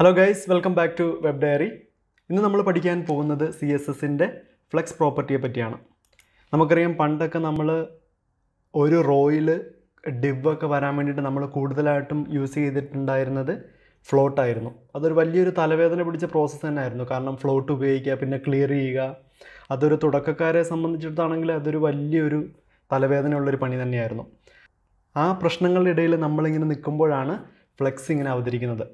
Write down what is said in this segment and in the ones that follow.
hello guys welcome back to web diary ഇന്ന് നമ്മൾ പഠിക്കാൻ പോകുന്നത് സി എസ് എസിൻ്റെ ഫ്ലെക്സ് പ്രോപ്പർട്ടിയെ പറ്റിയാണ് നമുക്കറിയാം പണ്ടൊക്കെ നമ്മൾ ഒരു റോയിൽ ഡിവൊക്കെ വരാൻ വേണ്ടിയിട്ട് നമ്മൾ കൂടുതലായിട്ടും യൂസ് ചെയ്തിട്ടുണ്ടായിരുന്നത് ഫ്ലോട്ടായിരുന്നു അതൊരു വലിയൊരു തലവേദന പിടിച്ച പ്രോസസ്സ് തന്നെയായിരുന്നു കാരണം ഫ്ലോട്ട് ഉപയോഗിക്കുക പിന്നെ ക്ലിയർ ചെയ്യുക അതൊരു തുടക്കക്കാരെ സംബന്ധിച്ചിടത്താണെങ്കിൽ അതൊരു വലിയൊരു തലവേദനയുള്ളൊരു പണി തന്നെയായിരുന്നു ആ പ്രശ്നങ്ങളുടെ ഇടയിൽ നമ്മളിങ്ങനെ നിൽക്കുമ്പോഴാണ് ഫ്ലെക്സ് ഇങ്ങനെ അവതരിക്കുന്നത്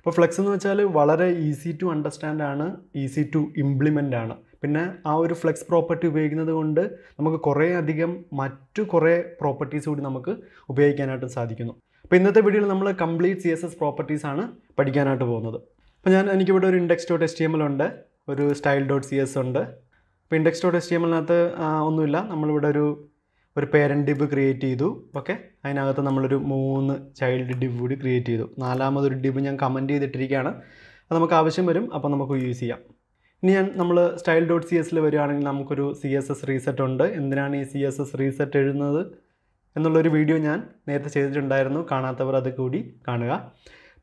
അപ്പോൾ ഫ്ലെക്സ് എന്ന് വെച്ചാൽ വളരെ ഈസി ടു അണ്ടർസ്റ്റാൻഡ് ആണ് ഈസി ടു ഇംപ്ലിമെൻ്റ് ആണ് പിന്നെ ആ ഒരു ഫ്ലെക്സ് പ്രോപ്പർട്ടി ഉപയോഗിക്കുന്നത് കൊണ്ട് നമുക്ക് കുറേ അധികം മറ്റു കുറേ പ്രോപ്പർട്ടീസ് കൂടി നമുക്ക് ഉപയോഗിക്കാനായിട്ട് സാധിക്കുന്നു അപ്പോൾ ഇന്നത്തെ വീഡിയോയിൽ നമ്മൾ complete C S S properties ആണ് പഠിക്കാനായിട്ട് പോകുന്നത് അപ്പോൾ ഞാൻ എനിക്കിവിടെ ഒരു index dot S T M L ഉണ്ട് ഒരു സ്റ്റൈൽ ഡോട്ട് സി എസ് ഉണ്ട് അപ്പോൾ index dot S T M എല്ലിനകത്ത് ഒന്നുമില്ല നമ്മളിവിടെ ഒരു ഒരു പേരൻറ്റ് ഡിബ് ക്രിയേറ്റ് ചെയ്തു ഓക്കെ അതിനകത്ത് നമ്മളൊരു മൂന്ന് ചൈൽഡ് ഡിബ് കൂടി ക്രിയേറ്റ് ചെയ്തു നാലാമതൊരു ഡിബ് ഞാൻ കമൻറ്റ് ചെയ്തിട്ടിരിക്കുകയാണ് അത് നമുക്ക് ആവശ്യം വരും അപ്പോൾ നമുക്ക് യൂസ് ചെയ്യാം ഇനി ഞാൻ നമ്മൾ സ്റ്റൈൽ ഡോട്ട് സി എസ്സിൽ വരികയാണെങ്കിൽ നമുക്കൊരു സി എസ് എസ് റീസെറ്റ് ഉണ്ട് എന്തിനാണ് ഈ സി എസ് എസ് റീസെറ്റ് എഴുതുന്നത് എന്നുള്ളൊരു വീഡിയോ ഞാൻ നേരത്തെ ചെയ്തിട്ടുണ്ടായിരുന്നു കാണാത്തവർ അത് കൂടി കാണുക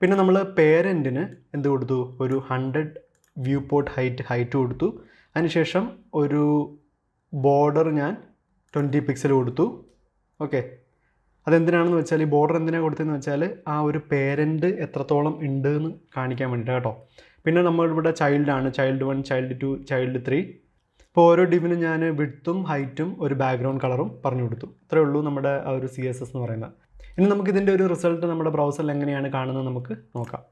പിന്നെ നമ്മൾ പേരൻറ്റിന് എന്ത് കൊടുത്തു ഒരു hundred viewport height height കൊടുത്തു അതിനുശേഷം ഒരു ബോർഡർ ഞാൻ ട്വൻറ്റി പിക്സൽ കൊടുത്തു ഓക്കെ അതെന്തിനാണെന്ന് വെച്ചാൽ ഈ ബോർഡർ എന്തിനാണ് കൊടുത്തതെന്ന് വെച്ചാൽ ആ ഒരു പേരൻറ്റ് എത്രത്തോളം ഉണ്ട് എന്ന് കാണിക്കാൻ വേണ്ടിയിട്ട് കേട്ടോ പിന്നെ നമ്മളിവിടെ ചൈൽഡാണ് child one child two child three ഇപ്പോൾ ഓരോ ഡിവിനും ഞാൻ വിഡ്ത്തും ഹൈറ്റും ഒരു ബാക്ക്ഗ്രൗണ്ട് കളറും പറഞ്ഞു കൊടുത്തു ഇത്രയേ ഉള്ളൂ നമ്മുടെ ആ ഒരു സി എസ് എസ് എന്ന് പറയുന്നത് ഇനി നമുക്ക് ഇതിൻ്റെ ഒരു റിസൾട്ട് നമ്മുടെ ബ്രൗസറിൽ എങ്ങനെയാണ് കാണുന്നത് നമുക്ക് നോക്കാം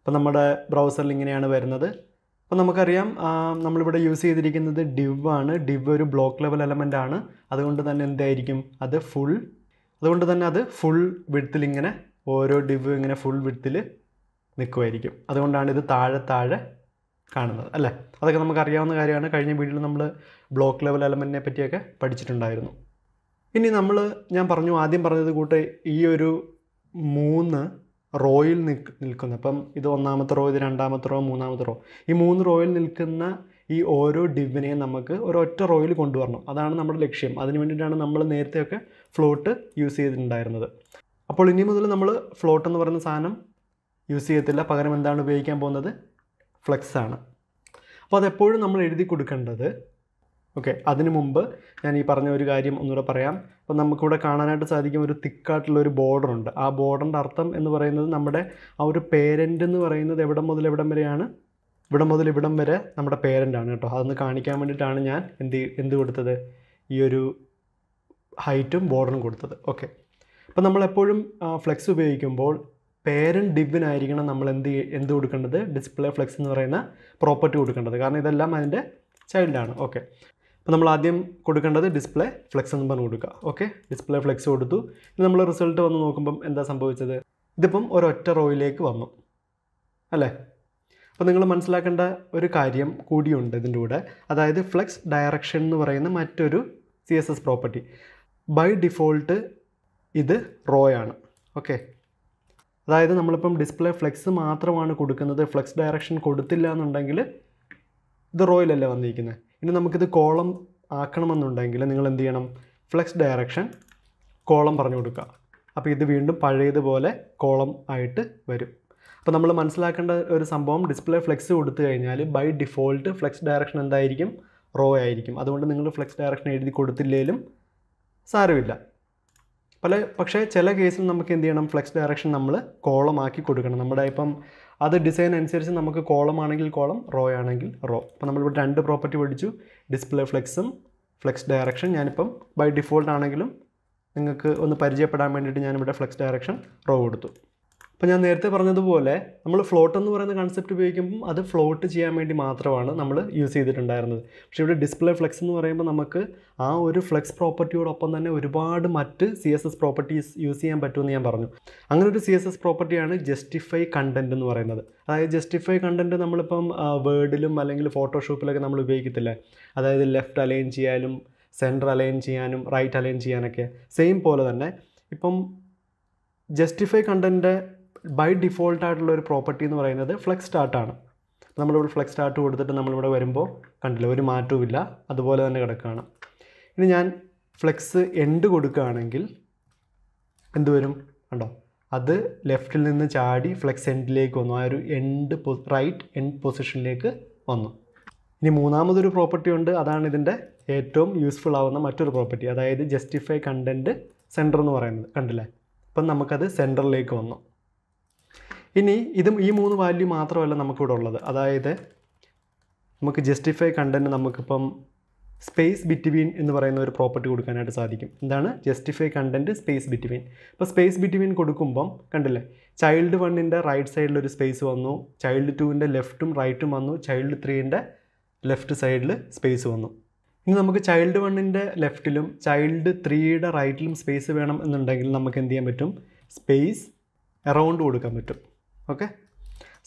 അപ്പോൾ നമ്മുടെ ബ്രൗസറിൽ ഇങ്ങനെയാണ് വരുന്നത് അപ്പോൾ നമുക്കറിയാം നമ്മളിവിടെ യൂസ് ചെയ്തിരിക്കുന്നത് ഡിവ് ആണ് ഡിവ് ഒരു ബ്ലോക്ക് ലെവൽ എലമെൻ്റ് ആണ് അതുകൊണ്ട് തന്നെ എന്തായിരിക്കും അത് ഫുൾ അതുകൊണ്ട് തന്നെ അത് ഫുൾ വിടുത്തിൽ ഇങ്ങനെ ഓരോ ഡിവ് ഇങ്ങനെ ഫുൾ വിടുത്തിൽ നിൽക്കുമായിരിക്കും അതുകൊണ്ടാണ് ഇത് താഴെ താഴെ കാണുന്നത് അല്ലേ അതൊക്കെ നമുക്കറിയാവുന്ന കാര്യമാണ് കഴിഞ്ഞ വീഡിയോയിൽ നമ്മൾ ബ്ലോക്ക് ലെവൽ എലമെൻറ്റിനെ പറ്റിയൊക്കെ പഠിച്ചിട്ടുണ്ടായിരുന്നു ഇനി നമ്മൾ ഞാൻ പറഞ്ഞു ആദ്യം പറഞ്ഞത് കൂട്ടെ ഈ ഒരു മൂന്ന് റോയിൽ നിൽക്കുന്ന ഇപ്പം ഇത് ഒന്നാമത്തെ റോ ഇത് രണ്ടാമത്തെ റോ മൂന്നാമത്തെ റോ ഈ മൂന്ന് റോയിൽ നിൽക്കുന്ന ഈ ഓരോ ഡിവിനെയും നമുക്ക് ഒരൊറ്റ റോയിൽ കൊണ്ടുവരണം അതാണ് നമ്മുടെ ലക്ഷ്യം അതിന് വേണ്ടിയിട്ടാണ് നമ്മൾ നേരത്തെയൊക്കെ ഫ്ലോട്ട് യൂസ് ചെയ്തിട്ടുണ്ടായിരുന്നത് അപ്പോൾ ഇനി മുതൽ നമ്മൾ ഫ്ലോട്ട് എന്ന് പറയുന്ന സാധനം യൂസ് ചെയ്യത്തില്ല പകരം എന്താണ് ഉപയോഗിക്കാൻ പോകുന്നത് ഫ്ലെക്സാണ് അപ്പോൾ അതെപ്പോഴും നമ്മൾ എഴുതി കൊടുക്കേണ്ടത് ഓക്കെ അതിനു മുമ്പ് ഞാൻ ഈ പറഞ്ഞ ഒരു കാര്യം ഒന്നുകൂടെ പറയാം അപ്പോൾ നമുക്കിവിടെ കാണാനായിട്ട് സാധിക്കും ഒരു തിക്കായിട്ടുള്ള ഒരു ബോർഡർ ഉണ്ട് ആ ബോർഡറിൻ്റെ അർത്ഥം എന്ന് പറയുന്നത് നമ്മുടെ ആ ഒരു പേരൻ്റ് എന്ന് പറയുന്നത് എവിടെ മുതൽ എവിടം വരെയാണ് ഇവിടെ മുതൽ ഇവിടം വരെ നമ്മുടെ പേരൻ്റാണ് കേട്ടോ അതൊന്ന് കാണിക്കാൻ വേണ്ടിയിട്ടാണ് ഞാൻ എന്ത് എന്ത് കൊടുത്തത് ഈ ഒരു ഹൈറ്റും ബോർഡറും കൊടുത്തത് ഓക്കെ അപ്പോൾ നമ്മളെപ്പോഴും ഫ്ലെക്സ് ഉപയോഗിക്കുമ്പോൾ പേരൻറ്റ് ഡിവിനായിരിക്കണം നമ്മൾ എന്ത് എന്ത് കൊടുക്കേണ്ടത് ഡിസ്പ്ലേ ഫ്ലെക്സ് എന്ന് പറയുന്ന പ്രോപ്പർട്ടി കൊടുക്കേണ്ടത് കാരണം ഇതെല്ലാം അതിൻ്റെ ചൈൽഡാണ് ഓക്കെ അപ്പോൾ നമ്മൾ ആദ്യം കൊടുക്കേണ്ടത് ഡിസ്പ്ലേ ഫ്ലെക്സ് എന്ന് പറഞ്ഞ് കൊടുക്കുക ഓക്കെ ഡിസ്പ്ലേ ഫ്ലെക്സ് കൊടുത്തു ഇനി നമ്മൾ റിസൾട്ട് വന്ന് നോക്കുമ്പം എന്താ സംഭവിച്ചത് ഇതിപ്പം ഒരൊറ്റ റോയിലേക്ക് വന്നു അല്ലേ അപ്പോൾ നിങ്ങൾ മനസ്സിലാക്കേണ്ട ഒരു കാര്യം കൂടിയുണ്ട് ഇതിൻ്റെ കൂടെ അതായത് ഫ്ലെക്സ് ഡയറക്ഷൻ എന്ന് പറയുന്ന മറ്റൊരു C S S property by default ഇത് റോ ആണ് ഓക്കെ അതായത് നമ്മളിപ്പം ഡിസ്പ്ലേ ഫ്ലെക്സ് മാത്രമാണ് കൊടുക്കുന്നത് ഫ്ലെക്സ് ഡയറക്ഷൻ കൊടുത്തില്ല എന്നുണ്ടെങ്കിൽ ഇത് റോയിലല്ലേ വന്നിരിക്കുന്നത് ഇനി നമുക്കിത് കോളം ആക്കണമെന്നുണ്ടെങ്കിൽ നിങ്ങൾ എന്ത് ചെയ്യണം ഫ്ലെക്സ് ഡയറക്ഷൻ കോളം പറഞ്ഞു കൊടുക്കുക അപ്പോൾ ഇത് വീണ്ടും പഴയതുപോലെ കോളം ആയിട്ട് വരും അപ്പോൾ നമ്മൾ മനസ്സിലാക്കേണ്ട ഒരു സംഭവം ഡിസ്പ്ലേ ഫ്ലെക്സ് കൊടുത്തു കഴിഞ്ഞാൽ ബൈ ഡിഫോൾട്ട് ഫ്ലെക്സ് ഡയറക്ഷൻ എന്തായിരിക്കും റോ ആയിരിക്കും അതുകൊണ്ട് നിങ്ങൾ ഫ്ലെക്സ് ഡയറക്ഷൻ എഴുതി കൊടുത്തില്ലെങ്കിലും സാരമില്ല പല പക്ഷേ ചില കേസിൽ നമുക്ക് എന്ത് ചെയ്യണം ഫ്ലെക്സ് ഡയറക്ഷൻ നമ്മൾ കോളമാക്കി കൊടുക്കണം നമ്മുടെ ഇപ്പം അത് ഡിസൈൻ അനുസരിച്ച് നമുക്ക് കോളം ആണെങ്കിൽ കോളം റോ ആണെങ്കിൽ റോ അപ്പോൾ നമ്മളിവിടെ രണ്ട് പ്രോപ്പർട്ടി പഠിച്ചു ഡിസ്പ്ലേ ഫ്ലെക്സും ഫ്ലെക്സ് ഡയറക്ഷൻ ഞാനിപ്പം ബൈ ഡിഫോൾട്ട് ആണെങ്കിലും നിങ്ങൾക്ക് ഒന്ന് പരിചയപ്പെടാൻ വേണ്ടിയിട്ട് ഞാനിവിടെ ഫ്ലെക്സ് ഡയറക്ഷൻ റോ കൊടുത്തു അപ്പോൾ ഞാൻ നേരത്തെ പറഞ്ഞതുപോലെ നമ്മൾ ഫ്ലോട്ട് എന്ന് പറയുന്ന കൺസെപ്റ്റ് ഉപയോഗിക്കുമ്പോൾ അത് ഫ്ലോട്ട് ചെയ്യാൻ വേണ്ടി മാത്രമാണ് നമ്മൾ യൂസ് ചെയ്തിട്ടുണ്ടായിരുന്നത് പക്ഷേ ഇവിടെ ഡിസ്പ്ലേ ഫ്ലെക്സ് എന്ന് പറയുമ്പോൾ നമുക്ക് ആ ഒരു ഫ്ലെക്സ് പ്രോപ്പർട്ടിയോടൊപ്പം തന്നെ ഒരുപാട് മറ്റ് C S S properties use ചെയ്യാൻ പറ്റുമെന്ന് ഞാൻ പറഞ്ഞു അങ്ങനെ ഒരു സി എസ് എസ് പ്രോപ്പർട്ടിയാണ് ജസ്റ്റിഫൈ കണ്ടൻറ്റ് എന്ന് പറയുന്നത് അതായത് ജസ്റ്റിഫൈ കണ്ടൻറ്റ് നമ്മളിപ്പം വേർഡിലും അല്ലെങ്കിൽ ഫോട്ടോഷോപ്പിലൊക്കെ നമ്മൾ ഉപയോഗിക്കത്തില്ല അതായത് ലെഫ്റ്റ് അലൈൻ ചെയ്യാനും സെൻറ്റർ അലൈൻ ചെയ്യാനും റൈറ്റ് അലൈൻ ചെയ്യാനൊക്കെ സെയിം പോലെ തന്നെ ഇപ്പം ജസ്റ്റിഫൈ കണ്ടൻറ്റ് ബൈ ഡിഫോൾട്ട് ആയിട്ടുള്ള ഒരു പ്രോപ്പർട്ടി എന്ന് പറയുന്നത് ഫ്ലെക്സ് സ്റ്റാർട്ടാണ് നമ്മളിവിടെ ഫ്ലെക്സ് സ്റ്റാർട്ട് കൊടുത്തിട്ട് നമ്മളിവിടെ വരുമ്പോൾ കണ്ടില്ല ഒരു മാറ്റവും അതുപോലെ തന്നെ കിടക്കുകയാണ് ഇനി ഞാൻ ഫ്ലെക്സ് എൻഡ് കൊടുക്കുകയാണെങ്കിൽ എന്തുവരും കണ്ടോ അത് ലെഫ്റ്റിൽ നിന്ന് ചാടി ഫ്ലെക്സ് എൻഡിലേക്ക് വന്നു ആ ഒരു എൻഡ് റൈറ്റ് എൻഡ് പൊസിഷനിലേക്ക് വന്നു ഇനി മൂന്നാമതൊരു പ്രോപ്പർട്ടി ഉണ്ട് അതാണ് ഇതിൻ്റെ ഏറ്റവും യൂസ്ഫുൾ ആവുന്ന മറ്റൊരു പ്രോപ്പർട്ടി അതായത് ജസ്റ്റിഫൈ കണ്ടൻറ്റ് സെൻറ്റർ എന്ന് പറയുന്നത് കണ്ടില്ലേ അപ്പം നമുക്കത് സെൻറ്ററിലേക്ക് വന്നു ഇനി ഇത് ഈ മൂന്ന് വാല്യൂ മാത്രമല്ല നമുക്കിവിടെ ഉള്ളത് അതായത് നമുക്ക് ജസ്റ്റിഫൈ കണ്ടൻറ്റ് നമുക്കിപ്പം സ്പേസ് ബിറ്റ്വീൻ എന്ന് പറയുന്ന ഒരു പ്രോപ്പർട്ടി കൊടുക്കാനായിട്ട് സാധിക്കും എന്താണ് ജസ്റ്റിഫൈ കണ്ടൻറ്റ് സ്പേസ് ബിറ്റ്വീൻ അപ്പോൾ സ്പേസ് ബിറ്റ്വീൻ കൊടുക്കുമ്പം കണ്ടില്ലേ ചൈൽഡ് വണ്ണിൻ്റെ റൈറ്റ് സൈഡിൽ ഒരു സ്പേസ് വന്നു ചൈൽഡ് ടുവിൻ്റെ ലെഫ്റ്റും റൈറ്റും വന്നു ചൈൽഡ് ത്രീൻ്റെ ലെഫ്റ്റ് സൈഡിൽ സ്പേസ് വന്നു ഇനി നമുക്ക് ചൈൽഡ് വണ്ണിൻ്റെ ലെഫ്റ്റിലും ചൈൽഡ് ത്രീയുടെ റൈറ്റിലും സ്പേസ് വേണം എന്നുണ്ടെങ്കിൽ നമുക്ക് എന്ത് ചെയ്യാൻ പറ്റും സ്പേസ് എറൗണ്ട് കൊടുക്കാൻ പറ്റും ഓക്കെ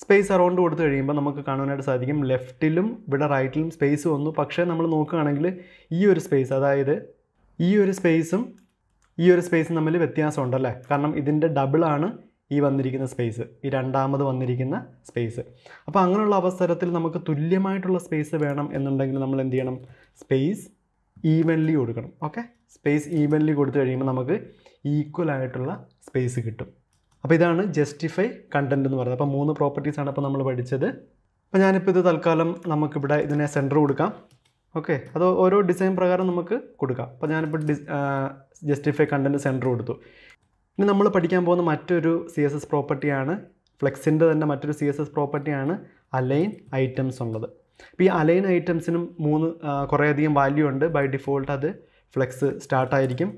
സ്പേസ് അറൗണ്ട് കൊടുത്തു കഴിയുമ്പോൾ നമുക്ക് കാണാനായിട്ട് സാധിക്കും ലെഫ്റ്റിലും ഇവിടെ റൈറ്റിലും സ്പേസ് വന്നു പക്ഷേ നമ്മൾ നോക്കുകയാണെങ്കിൽ ഈ ഒരു സ്പേസ് അതായത് ഈ ഒരു സ്പേസും ഈ ഒരു സ്പേസും തമ്മിൽ വ്യത്യാസമുണ്ടല്ലേ അല്ലേ കാരണം ഇതിൻ്റെ ഡബിളാണ് ഈ വന്നിരിക്കുന്ന സ്പേസ് ഈ രണ്ടാമത് വന്നിരിക്കുന്ന സ്പേസ് അപ്പോൾ അങ്ങനെയുള്ള അവസരത്തിൽ നമുക്ക് തുല്യമായിട്ടുള്ള സ്പേസ് വേണം എന്നുണ്ടെങ്കിൽ നമ്മൾ എന്ത് ചെയ്യണം സ്പേസ് ഈവൻലി കൊടുക്കണം ഓക്കെ സ്പേസ് ഈവൻലി കൊടുത്തു കഴിയുമ്പോൾ നമുക്ക് ഈക്വൽ ആയിട്ടുള്ള സ്പേസ് കിട്ടും അപ്പോൾ ഇതാണ് ജസ്റ്റിഫൈ കണ്ടൻറ്റ് എന്ന് പറയുന്നത് അപ്പോൾ മൂന്ന് പ്രോപ്പർട്ടീസാണ് അപ്പോൾ നമ്മൾ പഠിച്ചത് അപ്പോൾ ഞാനിപ്പോൾ ഇത് തൽക്കാലം നമുക്കിവിടെ ഇതിനെ സെൻറ്റർ കൊടുക്കാം ഓക്കെ അത് ഓരോ ഡിസൈൻ പ്രകാരം നമുക്ക് കൊടുക്കാം അപ്പോൾ ഞാനിപ്പോൾ ഡിസ് ജസ്റ്റിഫൈ കണ്ടൻറ് സെൻറ്റർ കൊടുത്തു ഇനി നമ്മൾ പഠിക്കാൻ പോകുന്ന മറ്റൊരു സി എസ് എസ് പ്രോപ്പർട്ടിയാണ് ഫ്ലെക്സിൻ്റെ തന്നെ മറ്റൊരു സി എസ് എസ് പ്രോപ്പർട്ടിയാണ് അലൈൻ ഐറ്റംസ് ഉള്ളത് അപ്പോൾ ഈ അലൈൻ ഐറ്റംസിനും മൂന്ന് കുറേയധികം വാല്യൂ ഉണ്ട് ബൈ ഡിഫോൾട്ട് അത് ഫ്ലെക്സ് സ്റ്റാർട്ടായിരിക്കും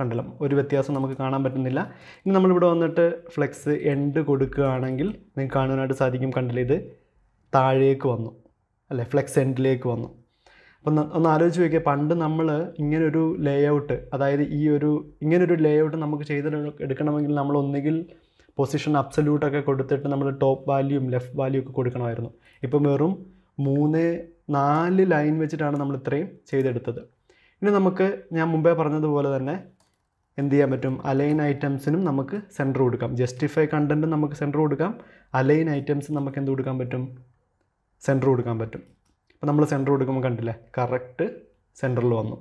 കണ്ടല്ലോ ഒരു വ്യത്യാസം നമുക്ക് കാണാൻ പറ്റുന്നില്ല ഇനി നമ്മളിവിടെ വന്നിട്ട് ഫ്ലെക്സ് എൻഡ് കൊടുക്കുകയാണെങ്കിൽ നിങ്ങൾക്ക് കാണാനായിട്ട് സാധിക്കും കണ്ടില്ല ഇത് താഴേക്ക് വന്നു അല്ലേ ഫ്ലെക്സ് എൻഡിലേക്ക് വന്നു അപ്പം ഒന്ന് ആലോചിച്ച് നോക്കിയാൽ പണ്ട് നമ്മൾ ഇങ്ങനൊരു ലേഔട്ട് അതായത് ഈ ഒരു ഇങ്ങനൊരു ലേഔട്ട് നമുക്ക് ചെയ്ത് എടുക്കണമെങ്കിൽ നമ്മൾ ഒന്നുകിൽ പൊസിഷൻ അബ്സല്യൂട്ടൊക്കെ കൊടുത്തിട്ട് നമ്മൾ ടോപ്പ് വാല്യൂം ലെഫ്റ്റ് വാല്യൂ ഒക്കെ കൊടുക്കണമായിരുന്നു ഇപ്പം വെറും മൂന്ന് നാല് ലൈൻ വെച്ചിട്ടാണ് നമ്മൾ ഇത്രയും ചെയ്തെടുത്തത് ഇനി നമുക്ക് ഞാൻ മുമ്പേ പറഞ്ഞതുപോലെ തന്നെ എന്ത് ചെയ്യാൻ പറ്റും അലൈൻ ഐറ്റംസിനും നമുക്ക് സെൻറ്റർ കൊടുക്കാം ജസ്റ്റിഫൈ കണ്ടൻറ്റും നമുക്ക് സെൻറ്റർ കൊടുക്കാം അലൈൻ ഐറ്റംസ് നമുക്ക് എന്ത് കൊടുക്കാൻ പറ്റും സെൻറ്റർ കൊടുക്കാൻ പറ്റും അപ്പോൾ നമ്മൾ സെൻറ്റർ കൊടുക്കുമ്പോൾ കണ്ടില്ലേ കറക്റ്റ് സെൻറ്ററിൽ വന്നു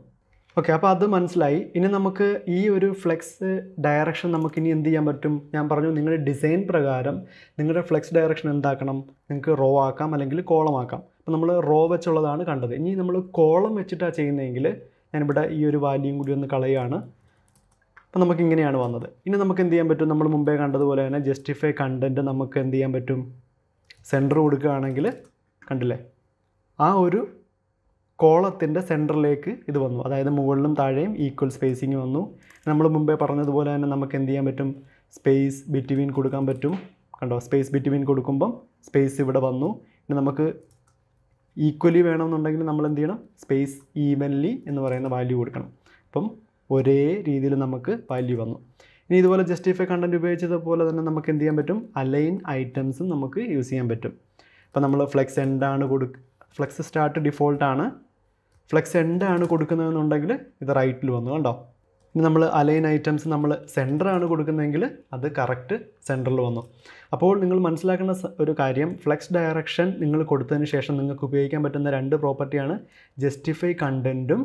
ഓക്കെ അപ്പോൾ അത് മനസ്സിലായി ഇനി നമുക്ക് ഈ ഒരു ഫ്ലെക്സ് ഡയറക്ഷൻ നമുക്ക് ഇനി എന്ത് ചെയ്യാൻ പറ്റും ഞാൻ പറഞ്ഞു നിങ്ങളുടെ ഡിസൈൻ പ്രകാരം നിങ്ങളുടെ ഫ്ലെക്സ് ഡയറക്ഷൻ എന്താക്കണം നിങ്ങൾക്ക് റോ ആക്കാം അല്ലെങ്കിൽ കോളം ആക്കാം അപ്പോൾ നമ്മൾ റോ വെച്ചുള്ളതാണ് കണ്ടത് ഇനി നമ്മൾ കോളം വെച്ചിട്ടാണ് ചെയ്യുന്നതെങ്കിൽ ഞാനിവിടെ ഈ ഒരു വാല്യൂം കൂടി ഒന്ന് കളയുകയാണ് അപ്പോൾ നമുക്ക് ഇങ്ങനെയാണ് വന്നത് ഇനി നമുക്ക് എന്ത് ചെയ്യാൻ പറ്റും നമ്മൾ മുമ്പേ കണ്ടതുപോലെ തന്നെ ജസ്റ്റിഫൈ കണ്ടൻറ്റ് നമുക്ക് എന്ത് ചെയ്യാൻ പറ്റും സെൻറ്റർ കൊടുക്കുകയാണെങ്കിൽ കണ്ടില്ലേ ആ ഒരു കോളത്തിൻ്റെ സെൻറ്ററിലേക്ക് ഇത് വന്നു അതായത് മുകളിലും താഴെയും ഈക്വൽ സ്പേസിങ് വന്നു നമ്മൾ മുമ്പേ പറഞ്ഞതുപോലെ തന്നെ നമുക്ക് എന്ത് ചെയ്യാൻ പറ്റും സ്പേസ് ബിറ്റ്വീൻ കൊടുക്കാൻ പറ്റും കണ്ടോ സ്പേസ് ബിറ്റ്വീൻ കൊടുക്കുമ്പം സ്പേസ് ഇവിടെ വന്നു ഇനി നമുക്ക് ഈക്വലി വേണമെന്നുണ്ടെങ്കിൽ നമ്മൾ എന്ത് ചെയ്യണം സ്പേസ് ഈവൻലി എന്ന് പറയുന്ന വാല്യൂ കൊടുക്കണം അപ്പം ഒരേ രീതിയിൽ നമുക്ക് വാല്യൂ വന്നു ഇനി ഇതുപോലെ ജസ്റ്റിഫൈ കണ്ടൻറ്റ് ഉപയോഗിച്ചതുപോലെ തന്നെ നമുക്ക് എന്ത് ചെയ്യാൻ പറ്റും അലൈൻ ഐറ്റംസും നമുക്ക് യൂസ് ചെയ്യാൻ പറ്റും അപ്പോൾ നമ്മൾ ഫ്ലെക്സ് എൻഡാണ് കൊടു ഫ്ലെക്സ് സ്റ്റാർട്ട് ഡിഫോൾട്ടാണ് ഫ്ലെക്സ് എൻഡാണ് കൊടുക്കുന്നതെന്നുണ്ടെങ്കിൽ ഇത് റൈറ്റിൽ വന്നു കണ്ടോ ഇനി നമ്മൾ അലൈൻ ഐറ്റംസ് നമ്മൾ സെൻറ്ററാണ് കൊടുക്കുന്നതെങ്കിൽ അത് കറക്റ്റ് സെൻറ്ററിൽ വന്നു അപ്പോൾ നിങ്ങൾ മനസ്സിലാക്കേണ്ട ഒരു കാര്യം ഫ്ലെക്സ് ഡയറക്ഷൻ നിങ്ങൾ കൊടുത്തതിന് ശേഷം നിങ്ങൾക്ക് ഉപയോഗിക്കാൻ പറ്റുന്ന രണ്ട് പ്രോപ്പർട്ടിയാണ് ജസ്റ്റിഫൈ കണ്ടൻറ്റും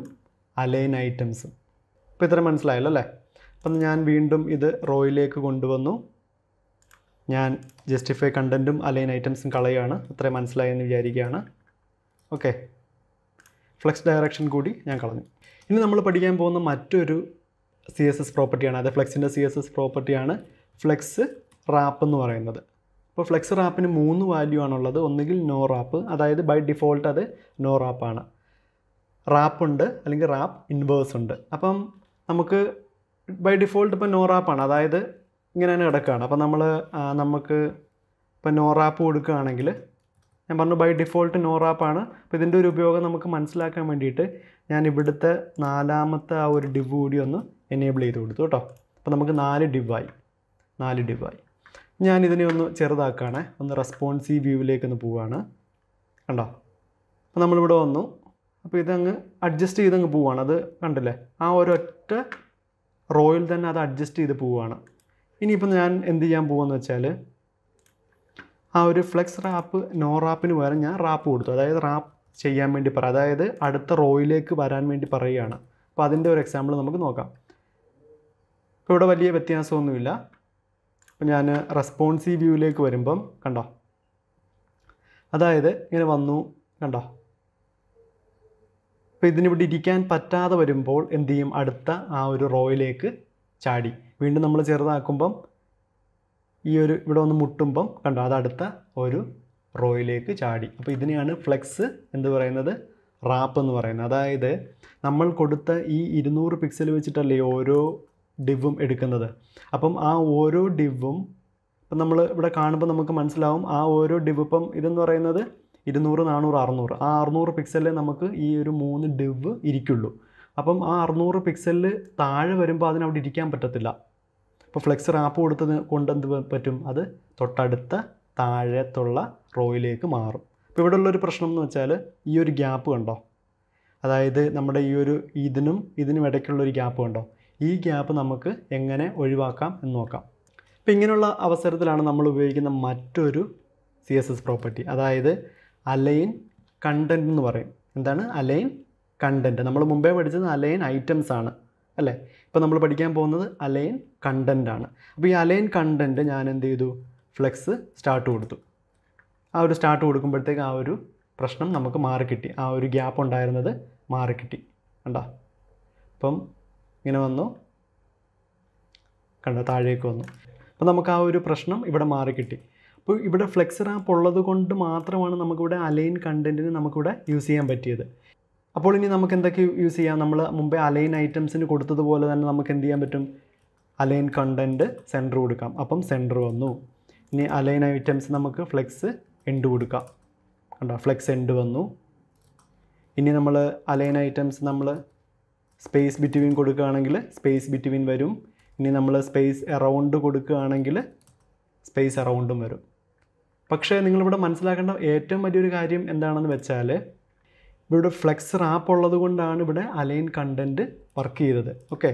അലൈൻ ഐറ്റംസും അപ്പോൾ ഇത്ര മനസ്സിലായല്ലോ അല്ലേ അപ്പം ഞാൻ വീണ്ടും ഇത് റോയിലേക്ക് കൊണ്ടുവന്നു ഞാൻ ജസ്റ്റിഫൈ കണ്ടൻറ്റും അലൈൻ ഐറ്റംസും കളയുകയാണ് അത്രയും മനസ്സിലായെന്ന് വിചാരിക്കുകയാണ് ഓക്കെ ഫ്ലെക്സ് ഡയറക്ഷൻ കൂടി ഞാൻ കളഞ്ഞു ഇനി നമ്മൾ പഠിക്കാൻ പോകുന്ന മറ്റൊരു സി എസ് എസ് പ്രോപ്പർട്ടിയാണ് അത് ഫ്ലെക്സിൻ്റെ സി എസ് എസ് പ്രോപ്പർട്ടിയാണ് ഫ്ലെക്സ് റാപ്പ് എന്ന് പറയുന്നത് അപ്പോൾ ഫ്ലെക്സ് റാപ്പിന് മൂന്ന് വാല്യൂ ആണുള്ളത് ഒന്നുകിൽ നോ റാപ്പ് അതായത് ബൈ ഡിഫോൾട്ട് അത് നോ റാപ്പാണ് റാപ്പ് ഉണ്ട് അല്ലെങ്കിൽ റാപ്പ് ഇൻവേഴ്സ് ഉണ്ട് അപ്പം നമുക്ക് ബൈ ഡിഫോൾട്ട് ഇപ്പോൾ നോറാപ്പാണ് അതായത് ഇങ്ങനെയാണ് കിടക്കുകയാണ് അപ്പോൾ നമ്മൾ നമുക്ക് ഇപ്പോൾ നോറാപ്പ് കൊടുക്കുകയാണെങ്കിൽ ഞാൻ പറഞ്ഞു ബൈ ഡിഫോൾട്ട് നോറാപ്പാണ് അപ്പോൾ ഇതിൻ്റെ ഒരു ഉപയോഗം നമുക്ക് മനസ്സിലാക്കാൻ വേണ്ടിയിട്ട് ഞാൻ ഇവിടുത്തെ നാലാമത്തെ ആ ഒരു ഡിവ് കൂടി ഒന്ന് എനേബിൾ ചെയ്ത് കൊടുത്തു കേട്ടോ അപ്പോൾ നമുക്ക് നാല് ഡിവായി നാല് ഡിവായി ഞാൻ ഇതിനെ ഒന്ന് ചെറുതാക്കുകയാണ് ഒന്ന് റെസ്പോൺസീവ് വ്യൂവിലേക്ക് ഒന്ന് പോവുകയാണ് കണ്ടോ അപ്പോൾ നമ്മളിവിടെ വന്നു അപ്പോൾ ഇതങ്ങ് അഡ്ജസ്റ്റ് ചെയ്തങ്ങ് പോവുകയാണ് അത് കണ്ടില്ലേ ആ ഒരു കറക്റ്റ് റോയിൽ തന്നെ അത് അഡ്ജസ്റ്റ് ചെയ്ത് പോവുകയാണ് ഇനിയിപ്പോൾ ഞാൻ എന്ത് ചെയ്യാൻ പോകുകയെന്ന് വെച്ചാൽ ആ ഒരു ഫ്ലെക്സ് റാപ്പ് നോ റാപ്പിന് പകരം ഞാൻ റാപ്പ് കൊടുത്തു അതായത് റാപ്പ് ചെയ്യാൻ വേണ്ടി പറ അതായത് അടുത്ത റോയിലേക്ക് വരാൻ വേണ്ടി പറയുകയാണ് അപ്പോൾ അതിൻ്റെ ഒരു എക്സാമ്പിൾ നമുക്ക് നോക്കാം ഇപ്പോൾ ഇവിടെ വലിയ വ്യത്യാസമൊന്നുമില്ല അപ്പോൾ ഞാൻ റെസ്പോൺസീവ് വ്യൂവിലേക്ക് വരുമ്പം കണ്ടോ അതായത് ഇങ്ങനെ വന്നു കണ്ടോ അപ്പോൾ ഇതിനിവിടെ ഇരിക്കാൻ പറ്റാതെ വരുമ്പോൾ എന്ത് ചെയ്യും അടുത്ത ആ ഒരു റോയിലേക്ക് ചാടി വീണ്ടും നമ്മൾ ചെറുതാക്കുമ്പം ഈ ഒരു ഇവിടെ ഒന്ന് മുട്ടുമ്പം കണ്ടോ അതടുത്ത ഒരു റോയിലേക്ക് ചാടി അപ്പോൾ ഇതിനെയാണ് ഫ്ലെക്സ് എന്ന് പറയുന്നത് റാപ്പ് എന്ന് പറയുന്നത് അതായത് നമ്മൾ കൊടുത്ത ഈ ഇരുന്നൂറ് പിക്സൽ വെച്ചിട്ടല്ലേ ഓരോ ഡിവും എടുക്കുന്നത് അപ്പം ആ ഓരോ ഡിവും ഇപ്പം നമ്മൾ ഇവിടെ കാണുമ്പോൾ നമുക്ക് മനസ്സിലാവും ആ ഓരോ ഡിവ് ഇപ്പം ഇതെന്ന് പറയുന്നത് ഇരുന്നൂറ് നാനൂറ് അറുന്നൂറ് ആ അറുന്നൂറ് പിക്സലിൽ നമുക്ക് ഈ ഒരു മൂന്ന് ഡിവ് ഇരിക്കുള്ളൂ അപ്പം ആ അറുന്നൂറ് പിക്സലിൽ താഴെ വരുമ്പോൾ അതിന് അവിടെ ഇരിക്കാൻ പറ്റത്തില്ല അപ്പോൾ ഫ്ലെക്സർ ആപ്പ് കൊടുത്തത് കൊണ്ട് എന്ത് പറ്റും അത് തൊട്ടടുത്ത താഴത്തുള്ള റോയിലേക്ക് മാറും അപ്പോൾ ഇവിടെ ഉള്ളൊരു പ്രശ്നം എന്ന് വെച്ചാൽ ഈ ഒരു ഗ്യാപ്പ് കണ്ടോ അതായത് നമ്മുടെ ഈ ഒരു ഇതിനും ഇതിനും ഇടയ്ക്കുള്ളൊരു ഗ്യാപ്പ് കണ്ടോ ഈ ഗ്യാപ്പ് നമുക്ക് എങ്ങനെ ഒഴിവാക്കാം എന്ന് നോക്കാം അപ്പോൾ ഇങ്ങനെയുള്ള അവസരത്തിലാണ് നമ്മൾ ഉപയോഗിക്കുന്ന മറ്റൊരു സി എസ് എസ് പ്രോപ്പർട്ടി അതായത് അലൈൻ കണ്ടൻറ് എന്ന് പറയും എന്താണ് അലൈൻ കണ്ടൻറ്റ് നമ്മൾ മുമ്പേ പഠിച്ചത് അലൈൻ ഐറ്റംസ് ആണ് അല്ലേ ഇപ്പോൾ നമ്മൾ പഠിക്കാൻ പോകുന്നത് അലൈൻ കണ്ടൻ്റ് ആണ് അപ്പോൾ ഈ അലൈൻ കണ്ടൻറ്റ് ഞാൻ എന്ത് ചെയ്തു ഫ്ലെക്സ് സ്റ്റാർട്ട് കൊടുത്തു ആ ഒരു സ്റ്റാർട്ട് കൊടുക്കുമ്പോഴത്തേക്ക് ആ ഒരു പ്രശ്നം നമുക്ക് മാറിക്കിട്ടി ആ ഒരു ഗ്യാപ്പ് ഉണ്ടായിരുന്നത് മാറിക്കിട്ടി കണ്ടോ അപ്പം ഇങ്ങനെ വന്നു കണ്ടോ താഴേക്ക് വന്നു അപ്പം നമുക്ക് ആ ഒരു പ്രശ്നം ഇവിടെ മാറിക്കിട്ടി അപ്പോൾ ഇവിടെ ഫ്ലെക്സർ ആപ്പ് ഉള്ളത് കൊണ്ട് മാത്രമാണ് നമുക്കിവിടെ അലൈൻ കണ്ടൻറ്റിന് നമുക്കിവിടെ യൂസ് ചെയ്യാൻ പറ്റിയത് അപ്പോൾ ഇനി നമുക്ക് എന്തൊക്കെ യൂസ് ചെയ്യാം നമ്മൾ മുമ്പേ അലൈൻ ഐറ്റംസിന് കൊടുത്തതുപോലെ തന്നെ നമുക്ക് എന്ത് ചെയ്യാൻ പറ്റും അലൈൻ കണ്ടൻറ്റ് സെൻറ്റർ കൊടുക്കാം അപ്പം സെൻറ്റർ വന്നു ഇനി അലൈൻ ഐറ്റംസ് നമുക്ക് ഫ്ലെക്സ് എൻഡ് കൊടുക്കാം കണ്ടോ ഫ്ലെക്സ് എൻഡ് വന്നു ഇനി നമ്മൾ അലൈൻ ഐറ്റംസ് നമ്മൾ സ്പേസ് ബിറ്റ്വീൻ കൊടുക്കുകയാണെങ്കിൽ സ്പേസ് ബിറ്റ്വീൻ വരും ഇനി നമ്മൾ സ്പേസ് എറൗണ്ട് കൊടുക്കുകയാണെങ്കിൽ സ്പേസ് എറൗണ്ടും വരും പക്ഷേ നിങ്ങളിവിടെ മനസ്സിലാക്കേണ്ട ഏറ്റവും വലിയൊരു കാര്യം എന്താണെന്ന് വെച്ചാൽ ഇവിടെ ഫ്ലെക്സ് റാപ്പ് ഉള്ളത് കൊണ്ടാണ് ഇവിടെ അലൈൻ കണ്ടൻറ്റ് വർക്ക് ചെയ്തത് ഓക്കെ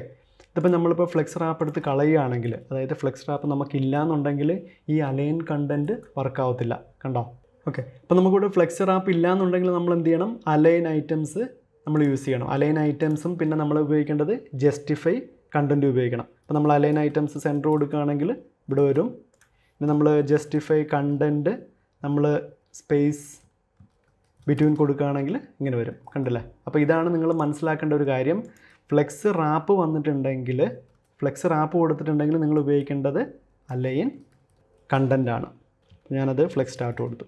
ഇതിപ്പോൾ നമ്മളിപ്പോൾ ഫ്ലെക്സ് റാപ്പ് എടുത്ത് കളയുകയാണെങ്കിൽ അതായത് ഫ്ലെക്സ് റാപ്പ് നമുക്കില്ല എന്നുണ്ടെങ്കിൽ ഈ അലൈൻ കണ്ടൻറ്റ് ആവത്തില്ല കണ്ടോ ഓക്കെ അപ്പോൾ നമുക്കിവിടെ ഫ്ലെക്സ് റാപ്പ് ഇല്ല എന്നുണ്ടെങ്കിൽ നമ്മൾ എന്ത് ചെയ്യണം അലൈൻ ഐറ്റംസ് നമ്മൾ യൂസ് ചെയ്യണം അലൈൻ ഐറ്റംസും പിന്നെ നമ്മൾ ഉപയോഗിക്കേണ്ടത് ജസ്റ്റിഫൈ കണ്ടൻറ്റ് ഉപയോഗിക്കണം അപ്പോൾ നമ്മൾ അലൈൻ ഐറ്റംസ് സെൻറ്റർ കൊടുക്കുകയാണെങ്കിൽ ഇവിടെ വരും പിന്നെ നമ്മൾ ജസ്റ്റിഫൈ കണ്ടൻറ്റ് നമ്മൾ സ്പേസ് ബിറ്റ്വീൻ കൊടുക്കുകയാണെങ്കിൽ ഇങ്ങനെ വരും കണ്ടില്ലേ അപ്പോൾ ഇതാണ് നിങ്ങൾ മനസ്സിലാക്കേണ്ട ഒരു കാര്യം ഫ്ലെക്സ് റാപ്പ് വന്നിട്ടുണ്ടെങ്കിൽ ഫ്ലെക്സ് റാപ്പ് കൊടുത്തിട്ടുണ്ടെങ്കിൽ നിങ്ങൾ ഉപയോഗിക്കേണ്ടത് അലൈൻ കണ്ടൻ്റാണ് ഞാനത് ഫ്ലെക്സ് സ്റ്റാർട്ട് കൊടുത്തു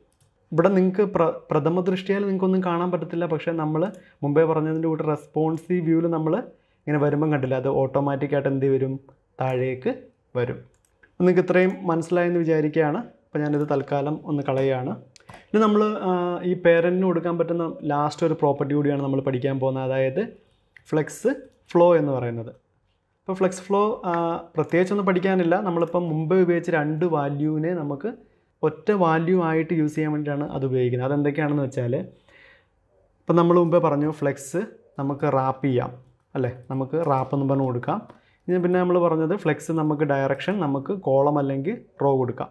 ഇവിടെ നിങ്ങൾക്ക് പ്ര പ്രഥമ ദൃഷ്ടിയാൽ നിങ്ങൾക്കൊന്നും കാണാൻ പറ്റത്തില്ല പക്ഷേ നമ്മൾ മുമ്പേ പറഞ്ഞതിൻ്റെ കൂടെ റെസ്പോൺസീവ് വ്യൂവിൽ നമ്മൾ ഇങ്ങനെ വരുമ്പം കണ്ടില്ല അത് ഓട്ടോമാറ്റിക്കായിട്ട് എന്ത് വരും താഴേക്ക് വരും നിങ്ങൾക്ക് ഇത്രയും മനസ്സിലായെന്ന് വിചാരിക്കുകയാണ് അപ്പോൾ ഞാനിത് തൽക്കാലം ഒന്ന് കളയുകയാണ് ഇനി നമ്മൾ ഈ പേരൻറ്റിന് കൊടുക്കാൻ പറ്റുന്ന ലാസ്റ്റ് ഒരു പ്രോപ്പർട്ടി കൂടിയാണ് നമ്മൾ പഠിക്കാൻ പോകുന്നത് അതായത് ഫ്ലെക്സ് ഫ്ലോ എന്ന് പറയുന്നത് അപ്പോൾ ഫ്ലെക്സ് ഫ്ലോ പ്രത്യേകിച്ചൊന്നും പഠിക്കാനില്ല നമ്മളിപ്പം മുമ്പ് ഉപയോഗിച്ച് രണ്ട് വാല്യൂവിനെ നമുക്ക് ഒറ്റ വാല്യൂ ആയിട്ട് യൂസ് ചെയ്യാൻ വേണ്ടിയിട്ടാണ് അത് ഉപയോഗിക്കുന്നത് അതെന്തൊക്കെയാണെന്ന് വെച്ചാൽ ഇപ്പം നമ്മൾ മുമ്പേ പറഞ്ഞു ഫ്ലെക്സ് നമുക്ക് റാപ്പ് ചെയ്യാം അല്ലേ നമുക്ക് റാപ്പ് എന്ന് പറഞ്ഞു കൊടുക്കാം ഇനി പിന്നെ നമ്മൾ പറഞ്ഞത് ഫ്ലെക്സ് നമുക്ക് ഡയറക്ഷൻ നമുക്ക് കോളം അല്ലെങ്കിൽ റോ കൊടുക്കാം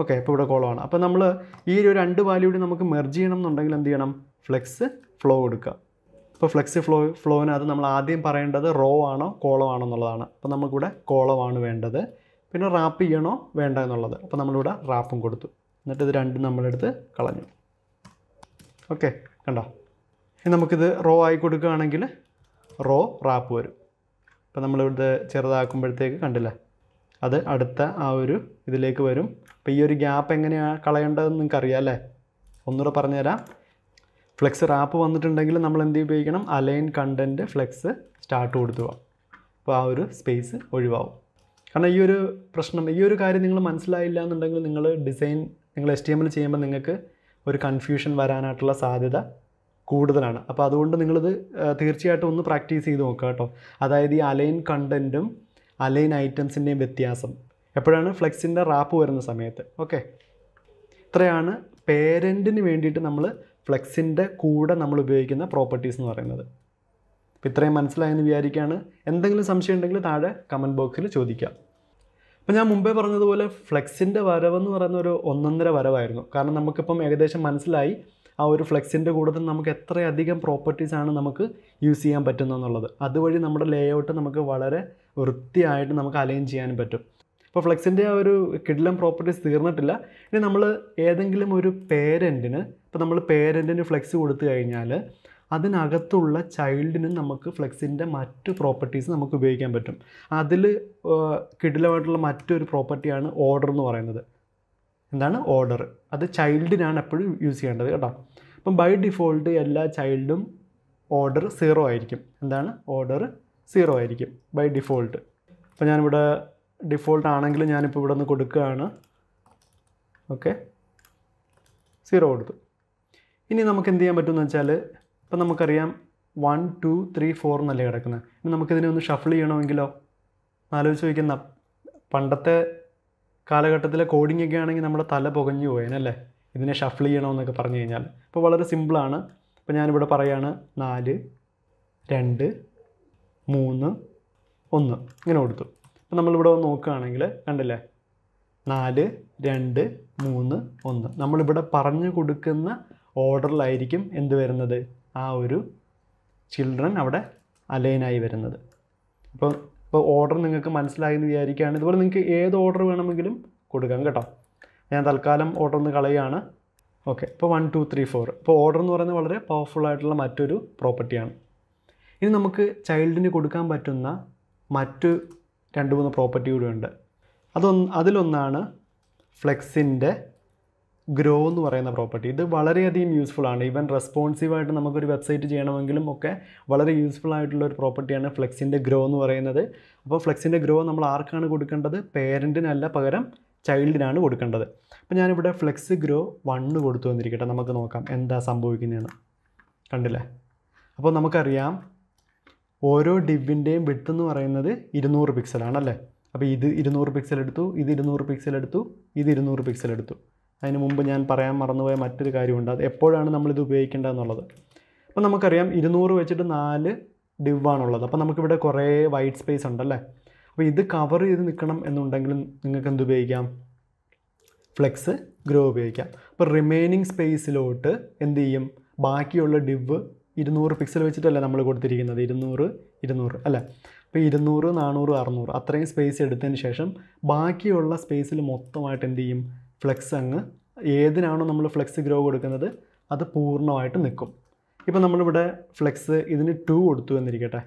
ഓക്കെ ഇപ്പോൾ ഇവിടെ കോളമാണ് അപ്പോൾ നമ്മൾ ഈ ഒരു രണ്ട് വാല്യൂ കൂടി നമുക്ക് മെർജ് ചെയ്യണം എന്നുണ്ടെങ്കിൽ എന്ത് ചെയ്യണം ഫ്ലെക്സ് ഫ്ലോ കൊടുക്കുക അപ്പോൾ ഫ്ലെക്സ് ഫ്ലോ ഫ്ലോവിനകത്ത് നമ്മൾ ആദ്യം പറയേണ്ടത് റോ ആണോ കോളം ആണോ എന്നുള്ളതാണ് അപ്പോൾ നമുക്കിവിടെ കോളമാണ് വേണ്ടത് പിന്നെ റാപ്പ് ചെയ്യണോ വേണ്ട എന്നുള്ളത് അപ്പോൾ നമ്മളിവിടെ റാപ്പും കൊടുത്തു എന്നിട്ട് ഇത് രണ്ടും നമ്മളെടുത്ത് കളഞ്ഞു ഓക്കെ കണ്ടോ നമുക്കിത് റോ ആയി കൊടുക്കുകയാണെങ്കിൽ റോ റാപ്പ് വരും ഇപ്പം നമ്മളിവിടുത്തെ ചെറുതാക്കുമ്പോഴത്തേക്ക് കണ്ടില്ല അത് അടുത്ത ആ ഒരു ഇതിലേക്ക് വരും അപ്പോൾ ഈ ഒരു ഗ്യാപ്പ് എങ്ങനെയാണ് കളയേണ്ടതെന്ന് നിങ്ങൾക്ക് അറിയാം അല്ലേ ഒന്നുകൂടെ പറഞ്ഞുതരാം ഫ്ലെക്സ് റാപ്പ് വന്നിട്ടുണ്ടെങ്കിൽ നമ്മൾ എന്ത് ഉപയോഗിക്കണം അലൈൻ കണ്ടൻറ്റ് ഫ്ലെക്സ് സ്റ്റാർട്ട് കൊടുത്തുക അപ്പോൾ ആ ഒരു സ്പേസ് ഒഴിവാകും കാരണം ഈ ഒരു പ്രശ്നം ഈ ഒരു കാര്യം നിങ്ങൾ മനസ്സിലായില്ല എന്നുണ്ടെങ്കിൽ നിങ്ങൾ ഡിസൈൻ നിങ്ങൾ എസ് ടി എമ്മിൽ ചെയ്യുമ്പോൾ നിങ്ങൾക്ക് ഒരു കൺഫ്യൂഷൻ വരാനായിട്ടുള്ള സാധ്യത കൂടുതലാണ് അപ്പോൾ അതുകൊണ്ട് നിങ്ങളിത് തീർച്ചയായിട്ടും ഒന്ന് പ്രാക്ടീസ് ചെയ്ത് നോക്കുക കേട്ടോ അതായത് ഈ അലൈൻ കണ്ടൻറ്റും അലൈൻ ഐറ്റംസിൻ്റെയും വ്യത്യാസം എപ്പോഴാണ് ഫ്ലെക്സിൻ്റെ റാപ്പ് വരുന്ന സമയത്ത് ഓക്കെ ഇത്രയാണ് പേരൻറ്റിന് വേണ്ടിയിട്ട് നമ്മൾ ഫ്ലെക്സിൻ്റെ കൂടെ നമ്മൾ ഉപയോഗിക്കുന്ന പ്രോപ്പർട്ടീസ് എന്ന് പറയുന്നത് അപ്പോൾ ഇത്രയും മനസ്സിലായെന്ന് വിചാരിക്കുകയാണ് എന്തെങ്കിലും സംശയം ഉണ്ടെങ്കിൽ താഴെ കമൻറ്റ് ബോക്സിൽ ചോദിക്കാം അപ്പോൾ ഞാൻ മുമ്പേ പറഞ്ഞതുപോലെ ഫ്ലെക്സിൻ്റെ വരവെന്ന് പറയുന്ന ഒരു ഒന്നൊന്നര വരവായിരുന്നു കാരണം നമുക്കിപ്പം ഏകദേശം മനസ്സിലായി ആ ഒരു ഫ്ലെക്സിൻ്റെ കൂടുതൽ നമുക്ക് എത്രയധികം പ്രോപ്പർട്ടീസാണ് നമുക്ക് യൂസ് ചെയ്യാൻ പറ്റുന്നതെന്നുള്ളത് അതുവഴി നമ്മുടെ ലേ നമുക്ക് വളരെ വൃത്തിയായിട്ട് നമുക്ക് അലൈൻ ചെയ്യാനും പറ്റും അപ്പോൾ ഫ്ലെക്സിൻ്റെ ആ ഒരു കിഡിലം പ്രോപ്പർട്ടീസ് തീർന്നിട്ടില്ല ഇനി നമ്മൾ ഏതെങ്കിലും ഒരു പേരൻറ്റിന് ഇപ്പോൾ നമ്മൾ പേരൻറ്റിന് ഫ്ലെക്സ് കൊടുത്തു കഴിഞ്ഞാൽ അതിനകത്തുള്ള ചൈൽഡിനും നമുക്ക് ഫ്ലെക്സിൻ്റെ മറ്റു പ്രോപ്പർട്ടീസ് നമുക്ക് ഉപയോഗിക്കാൻ പറ്റും അതിൽ കിഡിലമായിട്ടുള്ള മറ്റൊരു പ്രോപ്പർട്ടിയാണ് ഓർഡർ എന്ന് പറയുന്നത് എന്താണ് ഓർഡർ അത് ചൈൽഡിനാണ് എപ്പോഴും യൂസ് ചെയ്യേണ്ടത് കേട്ടോ അപ്പം ബൈ ഡിഫോൾട്ട് എല്ലാ ചൈൽഡും ഓർഡർ സീറോ ആയിരിക്കും എന്താണ് ഓർഡർ സീറോ ആയിരിക്കും ബൈ ഡിഫോൾട്ട് അപ്പോൾ ഞാനിവിടെ ഡിഫോൾട്ട് ആണെങ്കിൽ ഞാനിപ്പോൾ ഇവിടെ നിന്ന് കൊടുക്കുകയാണ് ഓക്കെ സീറോ കൊടുത്തു ഇനി നമുക്ക് എന്ത് ചെയ്യാൻ പറ്റുമെന്ന് വെച്ചാൽ ഇപ്പം നമുക്കറിയാം വൺ ടു ത്രീ ഫോർ എന്നല്ലേ കിടക്കുന്നത് ഇനി നമുക്കിതിനെ ഒന്ന് ഷഫിൾ ചെയ്യണമെങ്കിലോ ആലോചിച്ച് ചോദിക്കുന്ന പണ്ടത്തെ കാലഘട്ടത്തിൽ കോഡിങ്ങൊക്കെ ഒക്കെ ആണെങ്കിൽ നമ്മുടെ തല പുകഞ്ഞു പോയനല്ലേ ഇതിനെ ഷഫിൾ ചെയ്യണമെന്നൊക്കെ പറഞ്ഞു കഴിഞ്ഞാൽ അപ്പോൾ വളരെ സിമ്പിളാണ് അപ്പോൾ ഞാനിവിടെ പറയുകയാണ് നാല് രണ്ട് മൂന്ന് ഒന്ന് ഇങ്ങനെ കൊടുത്തു അപ്പോൾ നമ്മളിവിടെ നോക്കുകയാണെങ്കിൽ കണ്ടില്ലേ നാല് രണ്ട് മൂന്ന് ഒന്ന് നമ്മളിവിടെ പറഞ്ഞു കൊടുക്കുന്ന ഓർഡറിലായിരിക്കും എന്ത് വരുന്നത് ആ ഒരു ചിൽഡ്രൻ അവിടെ അലൈനായി വരുന്നത് അപ്പോൾ അപ്പോൾ ഓർഡർ നിങ്ങൾക്ക് മനസ്സിലായി എന്ന് വിചാരിക്കുകയാണ് ഇതുപോലെ നിങ്ങൾക്ക് ഏത് ഓർഡർ വേണമെങ്കിലും കൊടുക്കാം കേട്ടോ ഞാൻ തൽക്കാലം ഓർഡർ ഒന്ന് കളയുകയാണ് ഓക്കെ ഇപ്പോൾ വൺ ടു ത്രീ ഫോർ ഇപ്പോൾ ഓർഡർ എന്ന് പറയുന്നത് വളരെ പവർഫുള്ളായിട്ടുള്ള ആയിട്ടുള്ള മറ്റൊരു പ്രോപ്പർട്ടിയാണ് ഇനി നമുക്ക് ചൈൽഡിന് കൊടുക്കാൻ പറ്റുന്ന മറ്റു രണ്ട് മൂന്ന് പ്രോപ്പർട്ടി കൂടെ ഉണ്ട് അതൊന്ന് അതിലൊന്നാണ് ഫ്ലെക്സിൻ്റെ ഗ്രോ എന്ന് പറയുന്ന പ്രോപ്പർട്ടി ഇത് വളരെയധികം യൂസ്ഫുൾ ആണ് ഈവൻ ആയിട്ട് നമുക്കൊരു വെബ്സൈറ്റ് ചെയ്യണമെങ്കിലും ഒക്കെ വളരെ യൂസ്ഫുൾ ആയിട്ടുള്ള ഒരു പ്രോപ്പർട്ടിയാണ് ഫ്ലെക്സിൻ്റെ ഗ്രോ എന്ന് പറയുന്നത് അപ്പോൾ ഫ്ലെക്സിൻ്റെ ഗ്രോ നമ്മൾ ആർക്കാണ് കൊടുക്കേണ്ടത് പേരൻറ്റിനല്ല പകരം ചൈൽഡിനാണ് കൊടുക്കേണ്ടത് അപ്പോൾ ഞാനിവിടെ ഫ്ലെക്സ് ഗ്രോ വണ്ണ് കൊടുത്തു വന്നിരിക്കട്ടെ നമുക്ക് നോക്കാം എന്താ സംഭവിക്കുന്നതെന്ന് കണ്ടില്ലേ അപ്പോൾ നമുക്കറിയാം ഓരോ ഡിവിൻ്റെയും വിട്ട് എന്ന് പറയുന്നത് ഇരുന്നൂറ് പിക്സലാണല്ലേ അപ്പോൾ ഇത് ഇരുന്നൂറ് പിക്സൽ എടുത്തു ഇത് ഇരുന്നൂറ് പിക്സൽ എടുത്തു ഇത് ഇരുന്നൂറ് പിക്സൽ എടുത്തു അതിന് മുമ്പ് ഞാൻ പറയാൻ മറന്നുപോയ മറ്റൊരു കാര്യമുണ്ട് അത് എപ്പോഴാണ് നമ്മളിത് ഉപയോഗിക്കേണ്ടതെന്നുള്ളത് അപ്പോൾ നമുക്കറിയാം ഇരുന്നൂറ് വെച്ചിട്ട് നാല് ഡിവാണുള്ളത് അപ്പോൾ നമുക്കിവിടെ കുറേ വൈറ്റ് സ്പേസ് ഉണ്ടല്ലേ അപ്പോൾ ഇത് കവർ ചെയ്ത് നിൽക്കണം എന്നുണ്ടെങ്കിൽ നിങ്ങൾക്ക് എന്ത് ഉപയോഗിക്കാം ഫ്ലെക്സ് ഗ്രോ ഉപയോഗിക്കാം അപ്പോൾ റിമൈനിങ് സ്പേസിലോട്ട് എന്ത് ചെയ്യും ബാക്കിയുള്ള ഡിവ് ഇരുന്നൂറ് പിക്സൽ വെച്ചിട്ടല്ല നമ്മൾ കൊടുത്തിരിക്കുന്നത് ഇരുന്നൂറ് ഇരുന്നൂറ് അല്ലേ അപ്പോൾ ഇരുന്നൂറ് നാന്നൂറ് അറുന്നൂറ് അത്രയും സ്പേസ് എടുത്തതിന് ശേഷം ബാക്കിയുള്ള സ്പേസിൽ മൊത്തമായിട്ട് എന്ത് ചെയ്യും ഫ്ലെക്സ് അങ്ങ് ഏതിനാണോ നമ്മൾ ഫ്ലെക്സ് ഗ്രോ കൊടുക്കുന്നത് അത് പൂർണ്ണമായിട്ട് നിൽക്കും ഇപ്പം നമ്മളിവിടെ ഫ്ലെക്സ് ഇതിന് ടു കൊടുത്തു എന്നിരിക്കട്ടെ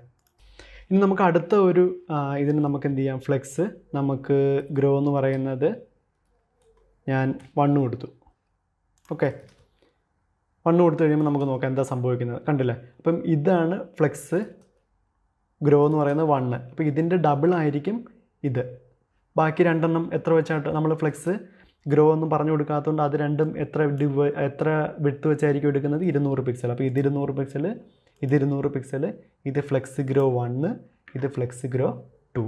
ഇനി നമുക്ക് അടുത്ത ഒരു ഇതിന് നമുക്ക് എന്ത് ചെയ്യാം ഫ്ലെക്സ് നമുക്ക് ഗ്രോ എന്ന് പറയുന്നത് ഞാൻ വണ്ണ് കൊടുത്തു ഓക്കെ വണ്ണ് കൊടുത്തു കഴിയുമ്പോൾ നമുക്ക് നോക്കാം എന്താ സംഭവിക്കുന്നത് കണ്ടില്ലേ അപ്പം ഇതാണ് ഫ്ലെക്സ് ഗ്രോ എന്ന് പറയുന്നത് വണ്ണ് അപ്പോൾ ഇതിൻ്റെ ഡബിൾ ആയിരിക്കും ഇത് ബാക്കി രണ്ടെണ്ണം എത്ര വെച്ചാട്ട് നമ്മൾ ഫ്ലെക്സ് ഗ്രോ ഒന്നും പറഞ്ഞു കൊടുക്കാത്തതുകൊണ്ട് അത് രണ്ടും എത്ര ഡിവ് എത്ര വിട്ട് വെച്ചായിരിക്കും എടുക്കുന്നത് ഇരുന്നൂറ് പിക്സൽ അപ്പോൾ ഇത് ഇരുന്നൂറ് പിക്സൽ ഇത് ഇരുന്നൂറ് പിക്സൽ ഇത് ഫ്ലെക്സ് ഗ്രോ വണ്ണ് ഇത് ഫ്ലെക്സ് ഗ്രോ ടു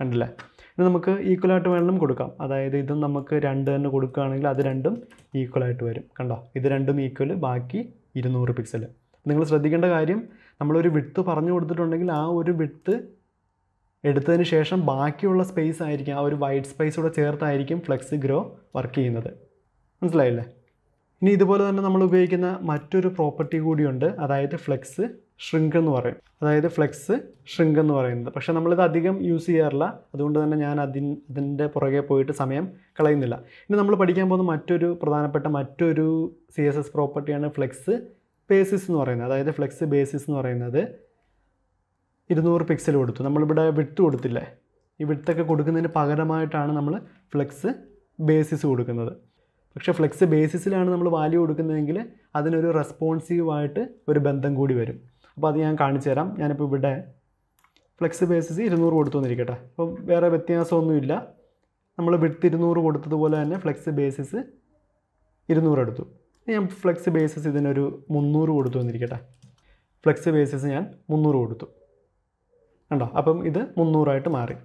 കണ്ടില്ലേ ഇത് നമുക്ക് ഈക്വലായിട്ട് വേണമെങ്കിലും കൊടുക്കാം അതായത് ഇതും നമുക്ക് രണ്ട് തന്നെ കൊടുക്കുകയാണെങ്കിൽ അത് രണ്ടും ഈക്വലായിട്ട് വരും കണ്ടോ ഇത് രണ്ടും ഈക്വൽ ബാക്കി ഇരുന്നൂറ് പിക്സൽ നിങ്ങൾ ശ്രദ്ധിക്കേണ്ട കാര്യം നമ്മളൊരു വിട്ട് പറഞ്ഞു കൊടുത്തിട്ടുണ്ടെങ്കിൽ ആ ഒരു വിട്ട് എടുത്തതിന് ശേഷം ബാക്കിയുള്ള സ്പേസ് ആയിരിക്കും ആ ഒരു വൈറ്റ് സ്പേസ് കൂടെ ചേർത്തായിരിക്കും ഫ്ലെക്സ് ഗ്രോ വർക്ക് ചെയ്യുന്നത് മനസ്സിലായില്ലേ ഇനി ഇതുപോലെ തന്നെ നമ്മൾ ഉപയോഗിക്കുന്ന മറ്റൊരു പ്രോപ്പർട്ടി കൂടിയുണ്ട് അതായത് ഫ്ലെക്സ് ഷ്രിങ്ക് എന്ന് പറയും അതായത് ഫ്ലെക്സ് ഷ്രിങ്ക് എന്ന് പറയുന്നത് പക്ഷേ നമ്മളിത് അധികം യൂസ് ചെയ്യാറില്ല അതുകൊണ്ട് തന്നെ ഞാൻ അതിൻ അതിൻ്റെ പുറകെ പോയിട്ട് സമയം കളയുന്നില്ല ഇനി നമ്മൾ പഠിക്കാൻ പോകുന്ന മറ്റൊരു പ്രധാനപ്പെട്ട മറ്റൊരു സി എസ് എസ് പ്രോപ്പർട്ടിയാണ് ഫ്ലെക്സ് ബേസിസ് എന്ന് പറയുന്നത് അതായത് ഫ്ലെക്സ് ബേസിസ് എന്ന് പറയുന്നത് ഇരുന്നൂറ് പിക്സൽ കൊടുത്തു നമ്മളിവിടെ വിട്ട് കൊടുത്തില്ലേ ഈ വിട്ടൊക്കെ കൊടുക്കുന്നതിന് പകരമായിട്ടാണ് നമ്മൾ ഫ്ലെക്സ് ബേസിസ് കൊടുക്കുന്നത് പക്ഷേ ഫ്ലെക്സ് ബേസിസിലാണ് നമ്മൾ വാല്യൂ കൊടുക്കുന്നതെങ്കിൽ അതിനൊരു റെസ്പോൺസീവായിട്ട് ഒരു ബന്ധം കൂടി വരും അപ്പോൾ അത് ഞാൻ കാണിച്ചു തരാം ഞാനിപ്പോൾ ഇവിടെ ഫ്ലെക്സ് ബേസിസ് ഇരുന്നൂറ് കൊടുത്തു വന്നിരിക്കട്ടെ അപ്പോൾ വേറെ വ്യത്യാസമൊന്നുമില്ല നമ്മൾ വിട്ട് ഇരുന്നൂറ് കൊടുത്തതുപോലെ തന്നെ ഫ്ലെക്സ് ബേസിസ് ഇരുന്നൂറ് എടുത്തു ഞാൻ ഫ്ലെക്സ് ബേസിസ് ഇതിനൊരു മുന്നൂറ് കൊടുത്തു വന്നിരിക്കട്ടെ ഫ്ലെക്സ് ബേസിസ് ഞാൻ മുന്നൂറ് കൊടുത്തു കണ്ടോ അപ്പം ഇത് മുന്നൂറായിട്ട് മാറി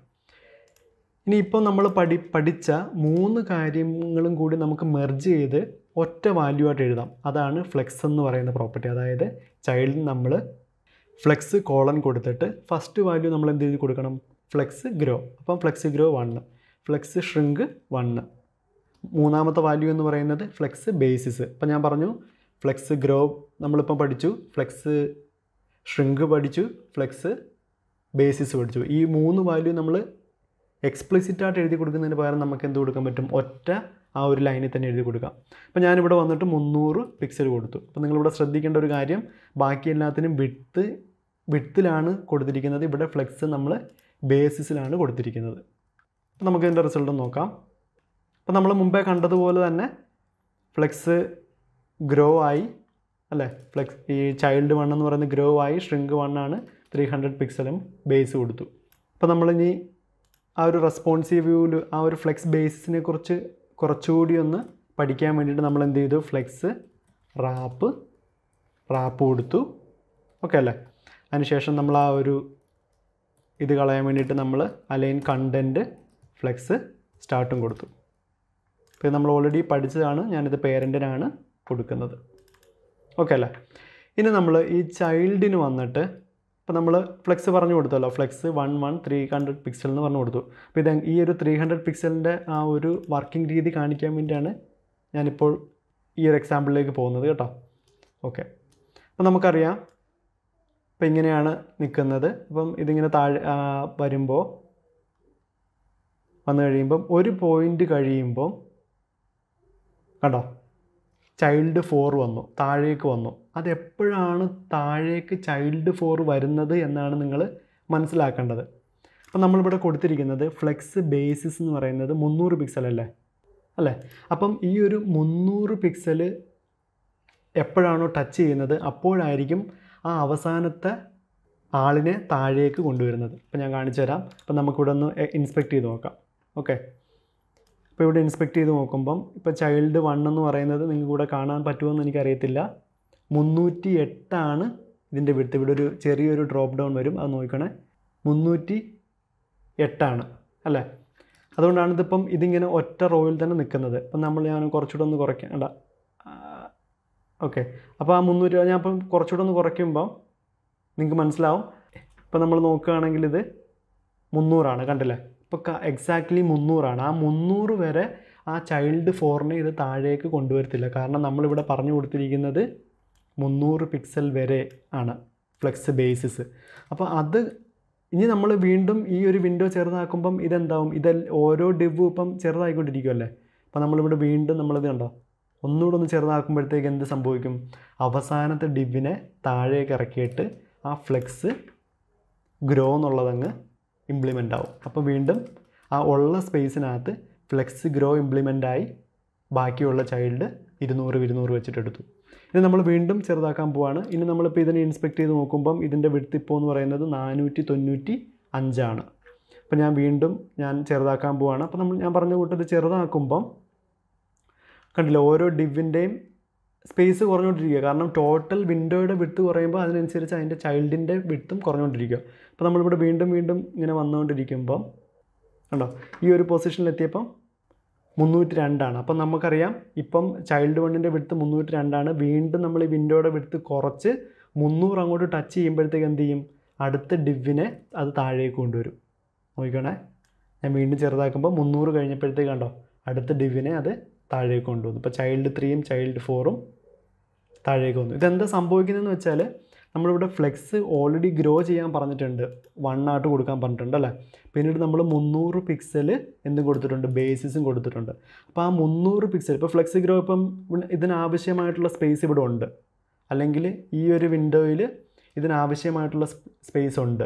ഇനി ഇപ്പോൾ നമ്മൾ പഠി പഠിച്ച മൂന്ന് കാര്യങ്ങളും കൂടി നമുക്ക് മെർജ് ചെയ്ത് ഒറ്റ വാല്യൂ ആയിട്ട് എഴുതാം അതാണ് ഫ്ലെക്സ് എന്ന് പറയുന്ന പ്രോപ്പർട്ടി അതായത് ചൈൽഡിന് നമ്മൾ ഫ്ലെക്സ് കോളൻ കൊടുത്തിട്ട് ഫസ്റ്റ് വാല്യൂ നമ്മൾ എന്ത് ചെയ്ത് കൊടുക്കണം ഫ്ലെക്സ് ഗ്രോ അപ്പം flex grow one flex shrink one മൂന്നാമത്തെ വാല്യൂ എന്ന് പറയുന്നത് ഫ്ലെക്സ് ബേസിസ് അപ്പം ഞാൻ പറഞ്ഞു ഫ്ലെക്സ് ഗ്രോ നമ്മളിപ്പം പഠിച്ചു ഫ്ലെക്സ് ഷ്രിങ്ക് പഠിച്ചു ഫ്ലെക്സ് ബേസിസ് പഠിച്ചു ഈ മൂന്ന് വാല്യൂ നമ്മൾ എക്സ്പ്ലിസിറ്റായിട്ട് എഴുതി കൊടുക്കുന്നതിന് പകരം നമുക്ക് എന്ത് കൊടുക്കാൻ പറ്റും ഒറ്റ ആ ഒരു ലൈനിൽ തന്നെ എഴുതി കൊടുക്കാം അപ്പോൾ ഞാനിവിടെ വന്നിട്ട് മുന്നൂറ് പിക്സൽ കൊടുത്തു അപ്പോൾ നിങ്ങളിവിടെ ശ്രദ്ധിക്കേണ്ട ഒരു കാര്യം ബാക്കി എല്ലാത്തിനും വിട്ട് വിട്ടിലാണ് കൊടുത്തിരിക്കുന്നത് ഇവിടെ ഫ്ലെക്സ് നമ്മൾ ബേസിസിലാണ് കൊടുത്തിരിക്കുന്നത് അപ്പോൾ നമുക്ക് ഇതിൻ്റെ റിസൾട്ട് നോക്കാം അപ്പോൾ നമ്മൾ മുമ്പേ കണ്ടതുപോലെ തന്നെ ഫ്ലെക്സ് ഗ്രോ ആയി അല്ലേ ഫ്ലെക്സ് ഈ ചൈൽഡ് വൺ എന്ന് പറയുന്നത് ഗ്രോ ആയി ഷ്രിങ്ക് വണ്ണാണ് ത്രീ ഹൺഡ്രഡ് പിക്സലും ബേസ് കൊടുത്തു അപ്പോൾ നമ്മളിനി ആ ഒരു റെസ്പോൺസീവ് വ്യൂവിൽ ആ ഒരു ഫ്ലെക്സ് ബേസിസിനെ കുറിച്ച് കുറച്ചുകൂടി ഒന്ന് പഠിക്കാൻ വേണ്ടിയിട്ട് നമ്മൾ എന്ത് ചെയ്തു ഫ്ലെക്സ് റാപ്പ് റാപ്പ് കൊടുത്തു ഓക്കെ അല്ലേ അതിനുശേഷം നമ്മൾ ആ ഒരു ഇത് കളയാൻ വേണ്ടിയിട്ട് നമ്മൾ അലൈൻ കണ്ടൻറ്റ് ഫ്ലെക്സ് സ്റ്റാർട്ടും കൊടുത്തു അപ്പോൾ ഇത് നമ്മൾ ഓൾറെഡി പഠിച്ചതാണ് ഞാനിത് പേരൻറ്റിനാണ് കൊടുക്കുന്നത് ഓക്കെ അല്ലേ ഇനി നമ്മൾ ഈ ചൈൽഡിന് വന്നിട്ട് അപ്പോൾ നമ്മൾ ഫ്ലെക്സ് പറഞ്ഞു കൊടുത്തല്ലോ flex one one three hundred pixel എന്ന് പറഞ്ഞു കൊടുത്തു അപ്പോൾ ഇത് ഈ ഒരു ത്രീ ഹൺഡ്രഡ് പിക്സലിൻ്റെ ആ ഒരു വർക്കിംഗ് രീതി കാണിക്കാൻ വേണ്ടിയാണ് ഞാനിപ്പോൾ ഈ ഒരു എക്സാമ്പിളിലേക്ക് പോകുന്നത് കേട്ടോ ഓക്കെ അപ്പോൾ നമുക്കറിയാം അപ്പോൾ ഇങ്ങനെയാണ് നിൽക്കുന്നത് അപ്പം ഇതിങ്ങനെ താഴെ വരുമ്പോൾ വന്നു കഴിയുമ്പം ഒരു പോയിൻ്റ് കഴിയുമ്പം കണ്ടോ ചൈൽഡ് ഫോർ വന്നു താഴേക്ക് വന്നു അതെപ്പോഴാണ് താഴേക്ക് ചൈൽഡ് ഫോർ വരുന്നത് എന്നാണ് നിങ്ങൾ മനസ്സിലാക്കേണ്ടത് അപ്പം നമ്മളിവിടെ കൊടുത്തിരിക്കുന്നത് ഫ്ലെക്സ് ബേസിസ് എന്ന് പറയുന്നത് മുന്നൂറ് പിക്സൽ അല്ലേ അല്ലേ അപ്പം ഈ ഒരു മുന്നൂറ് പിക്സൽ എപ്പോഴാണോ ടച്ച് ചെയ്യുന്നത് അപ്പോഴായിരിക്കും ആ അവസാനത്തെ ആളിനെ താഴേക്ക് കൊണ്ടുവരുന്നത് അപ്പോൾ ഞാൻ കാണിച്ചു തരാം അപ്പം നമുക്കിവിടെ ഒന്ന് ഇൻസ്പെക്ട് ചെയ്ത് നോക്കാം ഓക്കെ അപ്പോൾ ഇവിടെ ഇൻസ്പെക്ട് ചെയ്ത് നോക്കുമ്പം ഇപ്പോൾ ചൈൽഡ് വൺ എന്ന് പറയുന്നത് നിങ്ങൾക്ക് ഇവിടെ കാണാൻ എന്ന് എനിക്കറിയത്തില്ല മുന്നൂറ്റി എട്ടാണ് ഇതിൻ്റെ വിട്ട് ഇവിടെ ഒരു ചെറിയൊരു ഡ്രോപ്പ് ഡൗൺ വരും അത് നോക്കണേ മുന്നൂറ്റി എട്ടാണ് അല്ലേ അതുകൊണ്ടാണ് ഇതിപ്പം ഇതിങ്ങനെ ഒറ്റ റോയിൽ തന്നെ നിൽക്കുന്നത് അപ്പം നമ്മൾ ഞാൻ കുറച്ചുകൂടെ ഒന്ന് കുറയ്ക്കണ്ട ഓക്കെ അപ്പോൾ ആ മുന്നൂറ്റി ഞാൻ അപ്പം കുറച്ചുകൂടെ ഒന്ന് കുറയ്ക്കുമ്പോൾ നിങ്ങൾക്ക് മനസ്സിലാവും ഇപ്പം നമ്മൾ നോക്കുകയാണെങ്കിൽ ഇത് മുന്നൂറാണ് കണ്ടില്ലേ ഇപ്പം എക്സാക്ട്ലി മുന്നൂറാണ് ആ മുന്നൂറ് വരെ ആ ചൈൽഡ് ഫോറിനെ ഇത് താഴേക്ക് കൊണ്ടുവരത്തില്ല കാരണം നമ്മളിവിടെ പറഞ്ഞു കൊടുത്തിരിക്കുന്നത് മുന്നൂറ് പിക്സൽ വരെ ആണ് ഫ്ലെക്സ് ബേസിസ് അപ്പോൾ അത് ഇനി നമ്മൾ വീണ്ടും ഈ ഒരു വിൻഡോ ചെറുതാക്കുമ്പം ഇതെന്താവും ഇത് ഓരോ ഡിവും ഇപ്പം ചെറുതായിക്കൊണ്ടിരിക്കുമല്ലേ അപ്പോൾ നമ്മളിവിടെ വീണ്ടും നമ്മളിത് കണ്ടോ ഒന്നുകൂടെ ഒന്ന് ചെറുതാക്കുമ്പോഴത്തേക്ക് എന്ത് സംഭവിക്കും അവസാനത്തെ ഡിവിനെ താഴേക്ക് ഇറക്കിയിട്ട് ആ ഫ്ലെക്സ് ഗ്രോ എന്നുള്ളതങ്ങ് ഇംപ്ലിമെൻ്റ് ആവും അപ്പോൾ വീണ്ടും ആ ഉള്ള സ്പേസിനകത്ത് ഫ്ലെക്സ് ഗ്രോ ഇംപ്ലിമെൻ്റായി ബാക്കിയുള്ള ചൈൽഡ് ഇരുന്നൂറ് ഇരുന്നൂറ് വെച്ചിട്ടെടുത്തു ഇനി നമ്മൾ വീണ്ടും ചെറുതാക്കാൻ പോവാണ് ഇനി നമ്മളിപ്പോൾ ഇതിനെ ഇൻസ്പെക്ട് ചെയ്ത് നോക്കുമ്പം ഇതിൻ്റെ വിടുത്തിപ്പോൾ എന്ന് പറയുന്നത് നാനൂറ്റി തൊണ്ണൂറ്റി അഞ്ചാണ് അപ്പോൾ ഞാൻ വീണ്ടും ഞാൻ ചെറുതാക്കാൻ പോവാണ് അപ്പോൾ നമ്മൾ ഞാൻ പറഞ്ഞ കൂട്ടത്തിൽ ചെറുതാക്കുമ്പം കണ്ടില്ല ഓരോ ഡിവിൻ്റെയും സ്പേസ് കുറഞ്ഞുകൊണ്ടിരിക്കുക കാരണം ടോട്ടൽ വിൻഡോയുടെ വിടുത്ത് കുറയുമ്പോൾ അതിനനുസരിച്ച് അതിൻ്റെ ചൈൽഡിൻ്റെ വിടുത്തും കുറഞ്ഞുകൊണ്ടിരിക്കുക അപ്പോൾ നമ്മളിവിടെ വീണ്ടും വീണ്ടും ഇങ്ങനെ വന്നുകൊണ്ടിരിക്കുമ്പം കണ്ടോ ഈ ഒരു പൊസിഷനിലെത്തിയപ്പം മുന്നൂറ്റി രണ്ടാണ് അപ്പം നമുക്കറിയാം ഇപ്പം ചൈൽഡ് വണ്ണിൻ്റെ വിടുത്ത് മുന്നൂറ്റി രണ്ടാണ് വീണ്ടും നമ്മൾ ഈ വിൻഡോയുടെ വിടുത്ത് കുറച്ച് മുന്നൂറ് അങ്ങോട്ട് ടച്ച് ചെയ്യുമ്പോഴത്തേക്ക് എന്ത് ചെയ്യും അടുത്ത ഡിവിനെ അത് താഴേക്ക് കൊണ്ടുവരും നോക്കിക്കണേ ഞാൻ വീണ്ടും ചെറുതാക്കുമ്പോൾ മുന്നൂറ് കഴിഞ്ഞപ്പോഴത്തേക്ക് കണ്ടോ അടുത്ത ഡിവിനെ അത് താഴേക്ക് കൊണ്ടുവന്നു ഇപ്പോൾ ചൈൽഡ് ത്രീയും ചൈൽഡ് ഫോറും താഴേക്ക് വന്നു ഇതെന്താ സംഭവിക്കുന്നതെന്ന് വെച്ചാൽ നമ്മളിവിടെ ഫ്ലെക്സ് ഓൾറെഡി ഗ്രോ ചെയ്യാൻ പറഞ്ഞിട്ടുണ്ട് വൺ ആയിട്ട് കൊടുക്കാൻ പറഞ്ഞിട്ടുണ്ട് അല്ലേ പിന്നീട് നമ്മൾ മുന്നൂറ് പിക്സൽ എന്തും കൊടുത്തിട്ടുണ്ട് ബേസിസും കൊടുത്തിട്ടുണ്ട് അപ്പോൾ ആ മുന്നൂറ് പിക്സൽ ഇപ്പോൾ ഫ്ലെക്സ് ഗ്രോ ഇപ്പം ഇതിനാവശ്യമായിട്ടുള്ള സ്പേസ് ഇവിടെ ഉണ്ട് അല്ലെങ്കിൽ ഈ ഒരു വിൻഡോയിൽ ഇതിനാവശ്യമായിട്ടുള്ള സ്പേസ് ഉണ്ട്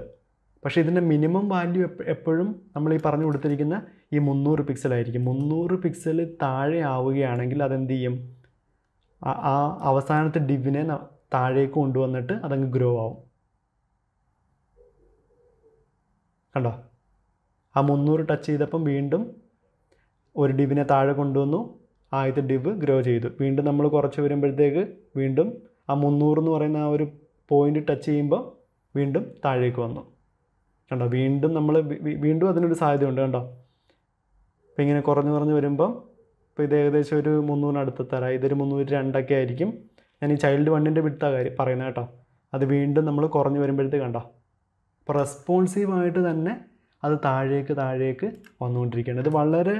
പക്ഷേ ഇതിൻ്റെ മിനിമം വാല്യൂ എപ്പോഴും നമ്മൾ ഈ പറഞ്ഞു കൊടുത്തിരിക്കുന്ന ഈ മുന്നൂറ് പിക്സലായിരിക്കും മുന്നൂറ് പിക്സൽ താഴെ ആവുകയാണെങ്കിൽ അതെന്ത് ചെയ്യും ആ അവസാനത്തെ ഡിവിനെ താഴേക്ക് കൊണ്ടുവന്നിട്ട് അതങ്ങ് ഗ്രോ ആവും കണ്ടോ ആ മുന്നൂറ് ടച്ച് ചെയ്തപ്പം വീണ്ടും ഒരു ഡിവിനെ താഴെ കൊണ്ടുവന്നു ആദ്യത്തെ ഡിബ് ഗ്രോ ചെയ്തു വീണ്ടും നമ്മൾ കുറച്ച് വരുമ്പോഴത്തേക്ക് വീണ്ടും ആ മുന്നൂറ് എന്ന് പറയുന്ന ആ ഒരു പോയിന്റ് ടച്ച് ചെയ്യുമ്പോൾ വീണ്ടും താഴേക്ക് വന്നു കണ്ടോ വീണ്ടും നമ്മൾ വീണ്ടും അതിനൊരു സാധ്യതയുണ്ട് കണ്ടോ അപ്പോൾ ഇങ്ങനെ കുറഞ്ഞു കുറഞ്ഞ് വരുമ്പം ഇപ്പോൾ ഇത് ഏകദേശം ഒരു മുന്നൂറിനടുത്ത് തരാം ഇതൊരു മുന്നൂറ്റി രണ്ടൊക്കെ ആയിരിക്കും ഞാൻ ഈ ചൈൽഡ് വണ്ണിൻ്റെ വിട്ടാ കാര്യം പറയുന്നത് കേട്ടോ അത് വീണ്ടും നമ്മൾ കുറഞ്ഞു വരുമ്പോഴത്തേക്ക് കണ്ടോ അപ്പോൾ റെസ്പോൺസീവായിട്ട് തന്നെ അത് താഴേക്ക് താഴേക്ക് വന്നുകൊണ്ടിരിക്കുകയാണ് ഇത് വളരെ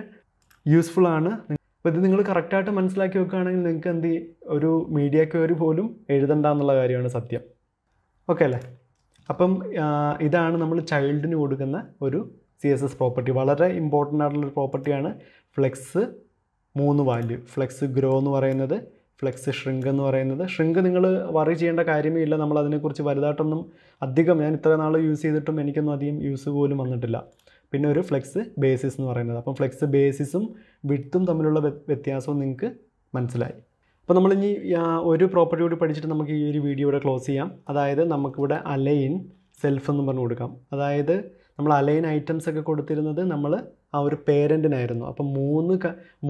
യൂസ്ഫുൾ ആണ് അപ്പോൾ ഇത് നിങ്ങൾ കറക്റ്റായിട്ട് മനസ്സിലാക്കി വെക്കുകയാണെങ്കിൽ നിങ്ങൾക്ക് എന്ത് ഒരു മീഡിയ ക്വയറി പോലും എഴുതണ്ട എന്നുള്ള കാര്യമാണ് സത്യം ഓക്കെ അല്ലേ അപ്പം ഇതാണ് നമ്മൾ ചൈൽഡിന് കൊടുക്കുന്ന ഒരു സി എസ് എസ് പ്രോപ്പർട്ടി വളരെ ഇമ്പോർട്ടൻ്റ് ആയിട്ടുള്ളൊരു പ്രോപ്പർട്ടിയാണ് ഫ്ലെക്സ് മൂന്ന് വാല്യൂ ഫ്ലെക്സ് ഗ്രോ എന്ന് പറയുന്നത് ഫ്ലെക്സ് ഷ്രിങ്ക് എന്ന് പറയുന്നത് ഷ്രിങ്ക് നിങ്ങൾ വറി ചെയ്യേണ്ട കാര്യമേ ഇല്ല നമ്മൾ അതിനെക്കുറിച്ച് വലുതായിട്ടൊന്നും അധികം ഞാൻ ഇത്ര നാൾ യൂസ് ചെയ്തിട്ടും എനിക്കൊന്നും അധികം യൂസ് പോലും വന്നിട്ടില്ല പിന്നെ ഒരു ഫ്ലെക്സ് ബേസിസ് എന്ന് പറയുന്നത് അപ്പം ഫ്ലെക്സ് ബേസിസും വിട്ടും തമ്മിലുള്ള വ്യത്യാസവും നിങ്ങൾക്ക് മനസ്സിലായി അപ്പോൾ നമ്മളിനി ഒരു പ്രോപ്പർട്ടി കൂടി പഠിച്ചിട്ട് നമുക്ക് ഈ ഒരു വീഡിയോ ഇവിടെ ക്ലോസ് ചെയ്യാം അതായത് നമുക്കിവിടെ അലൈൻ സെൽഫ് എന്ന് പറഞ്ഞു കൊടുക്കാം അതായത് നമ്മൾ അലൈൻ ഐറ്റംസ് ഒക്കെ കൊടുത്തിരുന്നത് നമ്മൾ ആ ഒരു പേരൻറ്റിനായിരുന്നു അപ്പം മൂന്ന്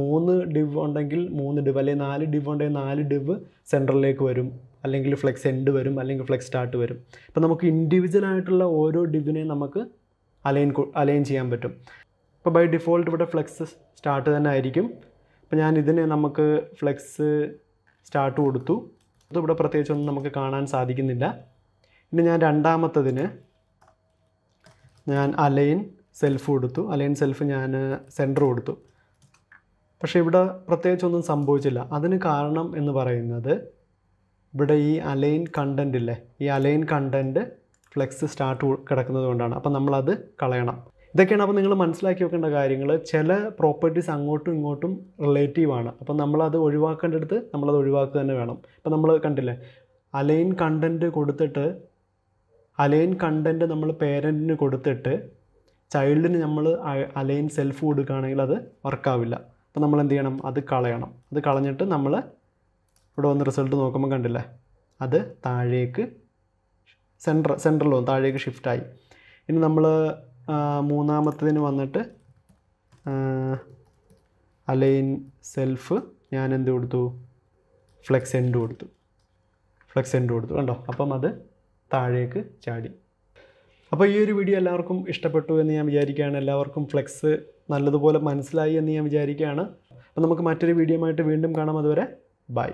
മൂന്ന് ഡിവ് ഉണ്ടെങ്കിൽ മൂന്ന് ഡിവ് അല്ലെങ്കിൽ നാല് ഡിവ് ഉണ്ടെങ്കിൽ നാല് ഡിവ് സെൻട്രലിലേക്ക് വരും അല്ലെങ്കിൽ ഫ്ലെക്സ് എൻഡ് വരും അല്ലെങ്കിൽ ഫ്ലെക്സ് സ്റ്റാർട്ട് വരും അപ്പം നമുക്ക് ഇൻഡിവിജ്വൽ ആയിട്ടുള്ള ഓരോ ഡിവിനെയും നമുക്ക് അലൈൻ അലൈൻ ചെയ്യാൻ പറ്റും അപ്പോൾ ബൈ ഡിഫോൾട്ട് ഇവിടെ ഫ്ലെക്സ് സ്റ്റാർട്ട് തന്നെ ആയിരിക്കും അപ്പോൾ ഞാൻ ഇതിന് നമുക്ക് ഫ്ലെക്സ് സ്റ്റാർട്ട് കൊടുത്തു അത് ഇവിടെ പ്രത്യേകിച്ചൊന്നും നമുക്ക് കാണാൻ സാധിക്കുന്നില്ല ഇനി ഞാൻ രണ്ടാമത്തതിന് ഞാൻ അലൈൻ സെൽഫ് കൊടുത്തു അലൈൻ സെൽഫ് ഞാൻ സെൻറ്റർ കൊടുത്തു പക്ഷേ ഇവിടെ പ്രത്യേകിച്ചൊന്നും സംഭവിച്ചില്ല അതിന് കാരണം എന്ന് പറയുന്നത് ഇവിടെ ഈ അലൈൻ കണ്ടൻ്റ് ഇല്ലേ ഈ അലൈൻ കണ്ടൻറ്റ് ഫ്ലെക്സ് സ്റ്റാർട്ട് കിടക്കുന്നത് കൊണ്ടാണ് അപ്പം നമ്മളത് കളയണം ഇതൊക്കെയാണ് അപ്പോൾ നിങ്ങൾ മനസ്സിലാക്കി വെക്കേണ്ട കാര്യങ്ങൾ ചില പ്രോപ്പർട്ടീസ് അങ്ങോട്ടും ഇങ്ങോട്ടും റിലേറ്റീവാണ് അപ്പോൾ നമ്മളത് ഒഴിവാക്കേണ്ടടുത്ത് നമ്മളത് ഒഴിവാക്കുക തന്നെ വേണം ഇപ്പോൾ നമ്മൾ കണ്ടില്ലേ അലൈൻ കണ്ടൻറ്റ് കൊടുത്തിട്ട് അലൈൻ കണ്ടൻറ്റ് നമ്മൾ പേരൻറ്റിന് കൊടുത്തിട്ട് ചൈൽഡിന് നമ്മൾ അലൈൻ സെൽഫ് കൊടുക്കുകയാണെങ്കിൽ അത് വർക്കാവില്ല അപ്പോൾ നമ്മൾ എന്ത് ചെയ്യണം അത് കളയണം അത് കളഞ്ഞിട്ട് നമ്മൾ ഇവിടെ വന്ന് റിസൾട്ട് നോക്കുമ്പോൾ കണ്ടില്ലേ അത് താഴേക്ക് സെൻട്ര സെൻട്രൽ വന്നു താഴേക്ക് ഷിഫ്റ്റായി ഇനി നമ്മൾ മൂന്നാമത്തതിന് വന്നിട്ട് അലൈൻ സെൽഫ് ഞാൻ എന്ത് കൊടുത്തു ഫ്ലെക്സ് എൻഡ് കൊടുത്തു ഫ്ലെക്സ് എൻഡ് കൊടുത്തു കണ്ടോ അപ്പം അത് താഴേക്ക് ചാടി അപ്പോൾ ഈ ഒരു വീഡിയോ എല്ലാവർക്കും ഇഷ്ടപ്പെട്ടു എന്ന് ഞാൻ വിചാരിക്കുകയാണ് എല്ലാവർക്കും ഫ്ലെക്സ് നല്ലതുപോലെ മനസ്സിലായി എന്ന് ഞാൻ വിചാരിക്കുകയാണ് അപ്പോൾ നമുക്ക് മറ്റൊരു വീഡിയോ ആയിട്ട് വീണ്ടും കാണാം അതുവരെ ബൈ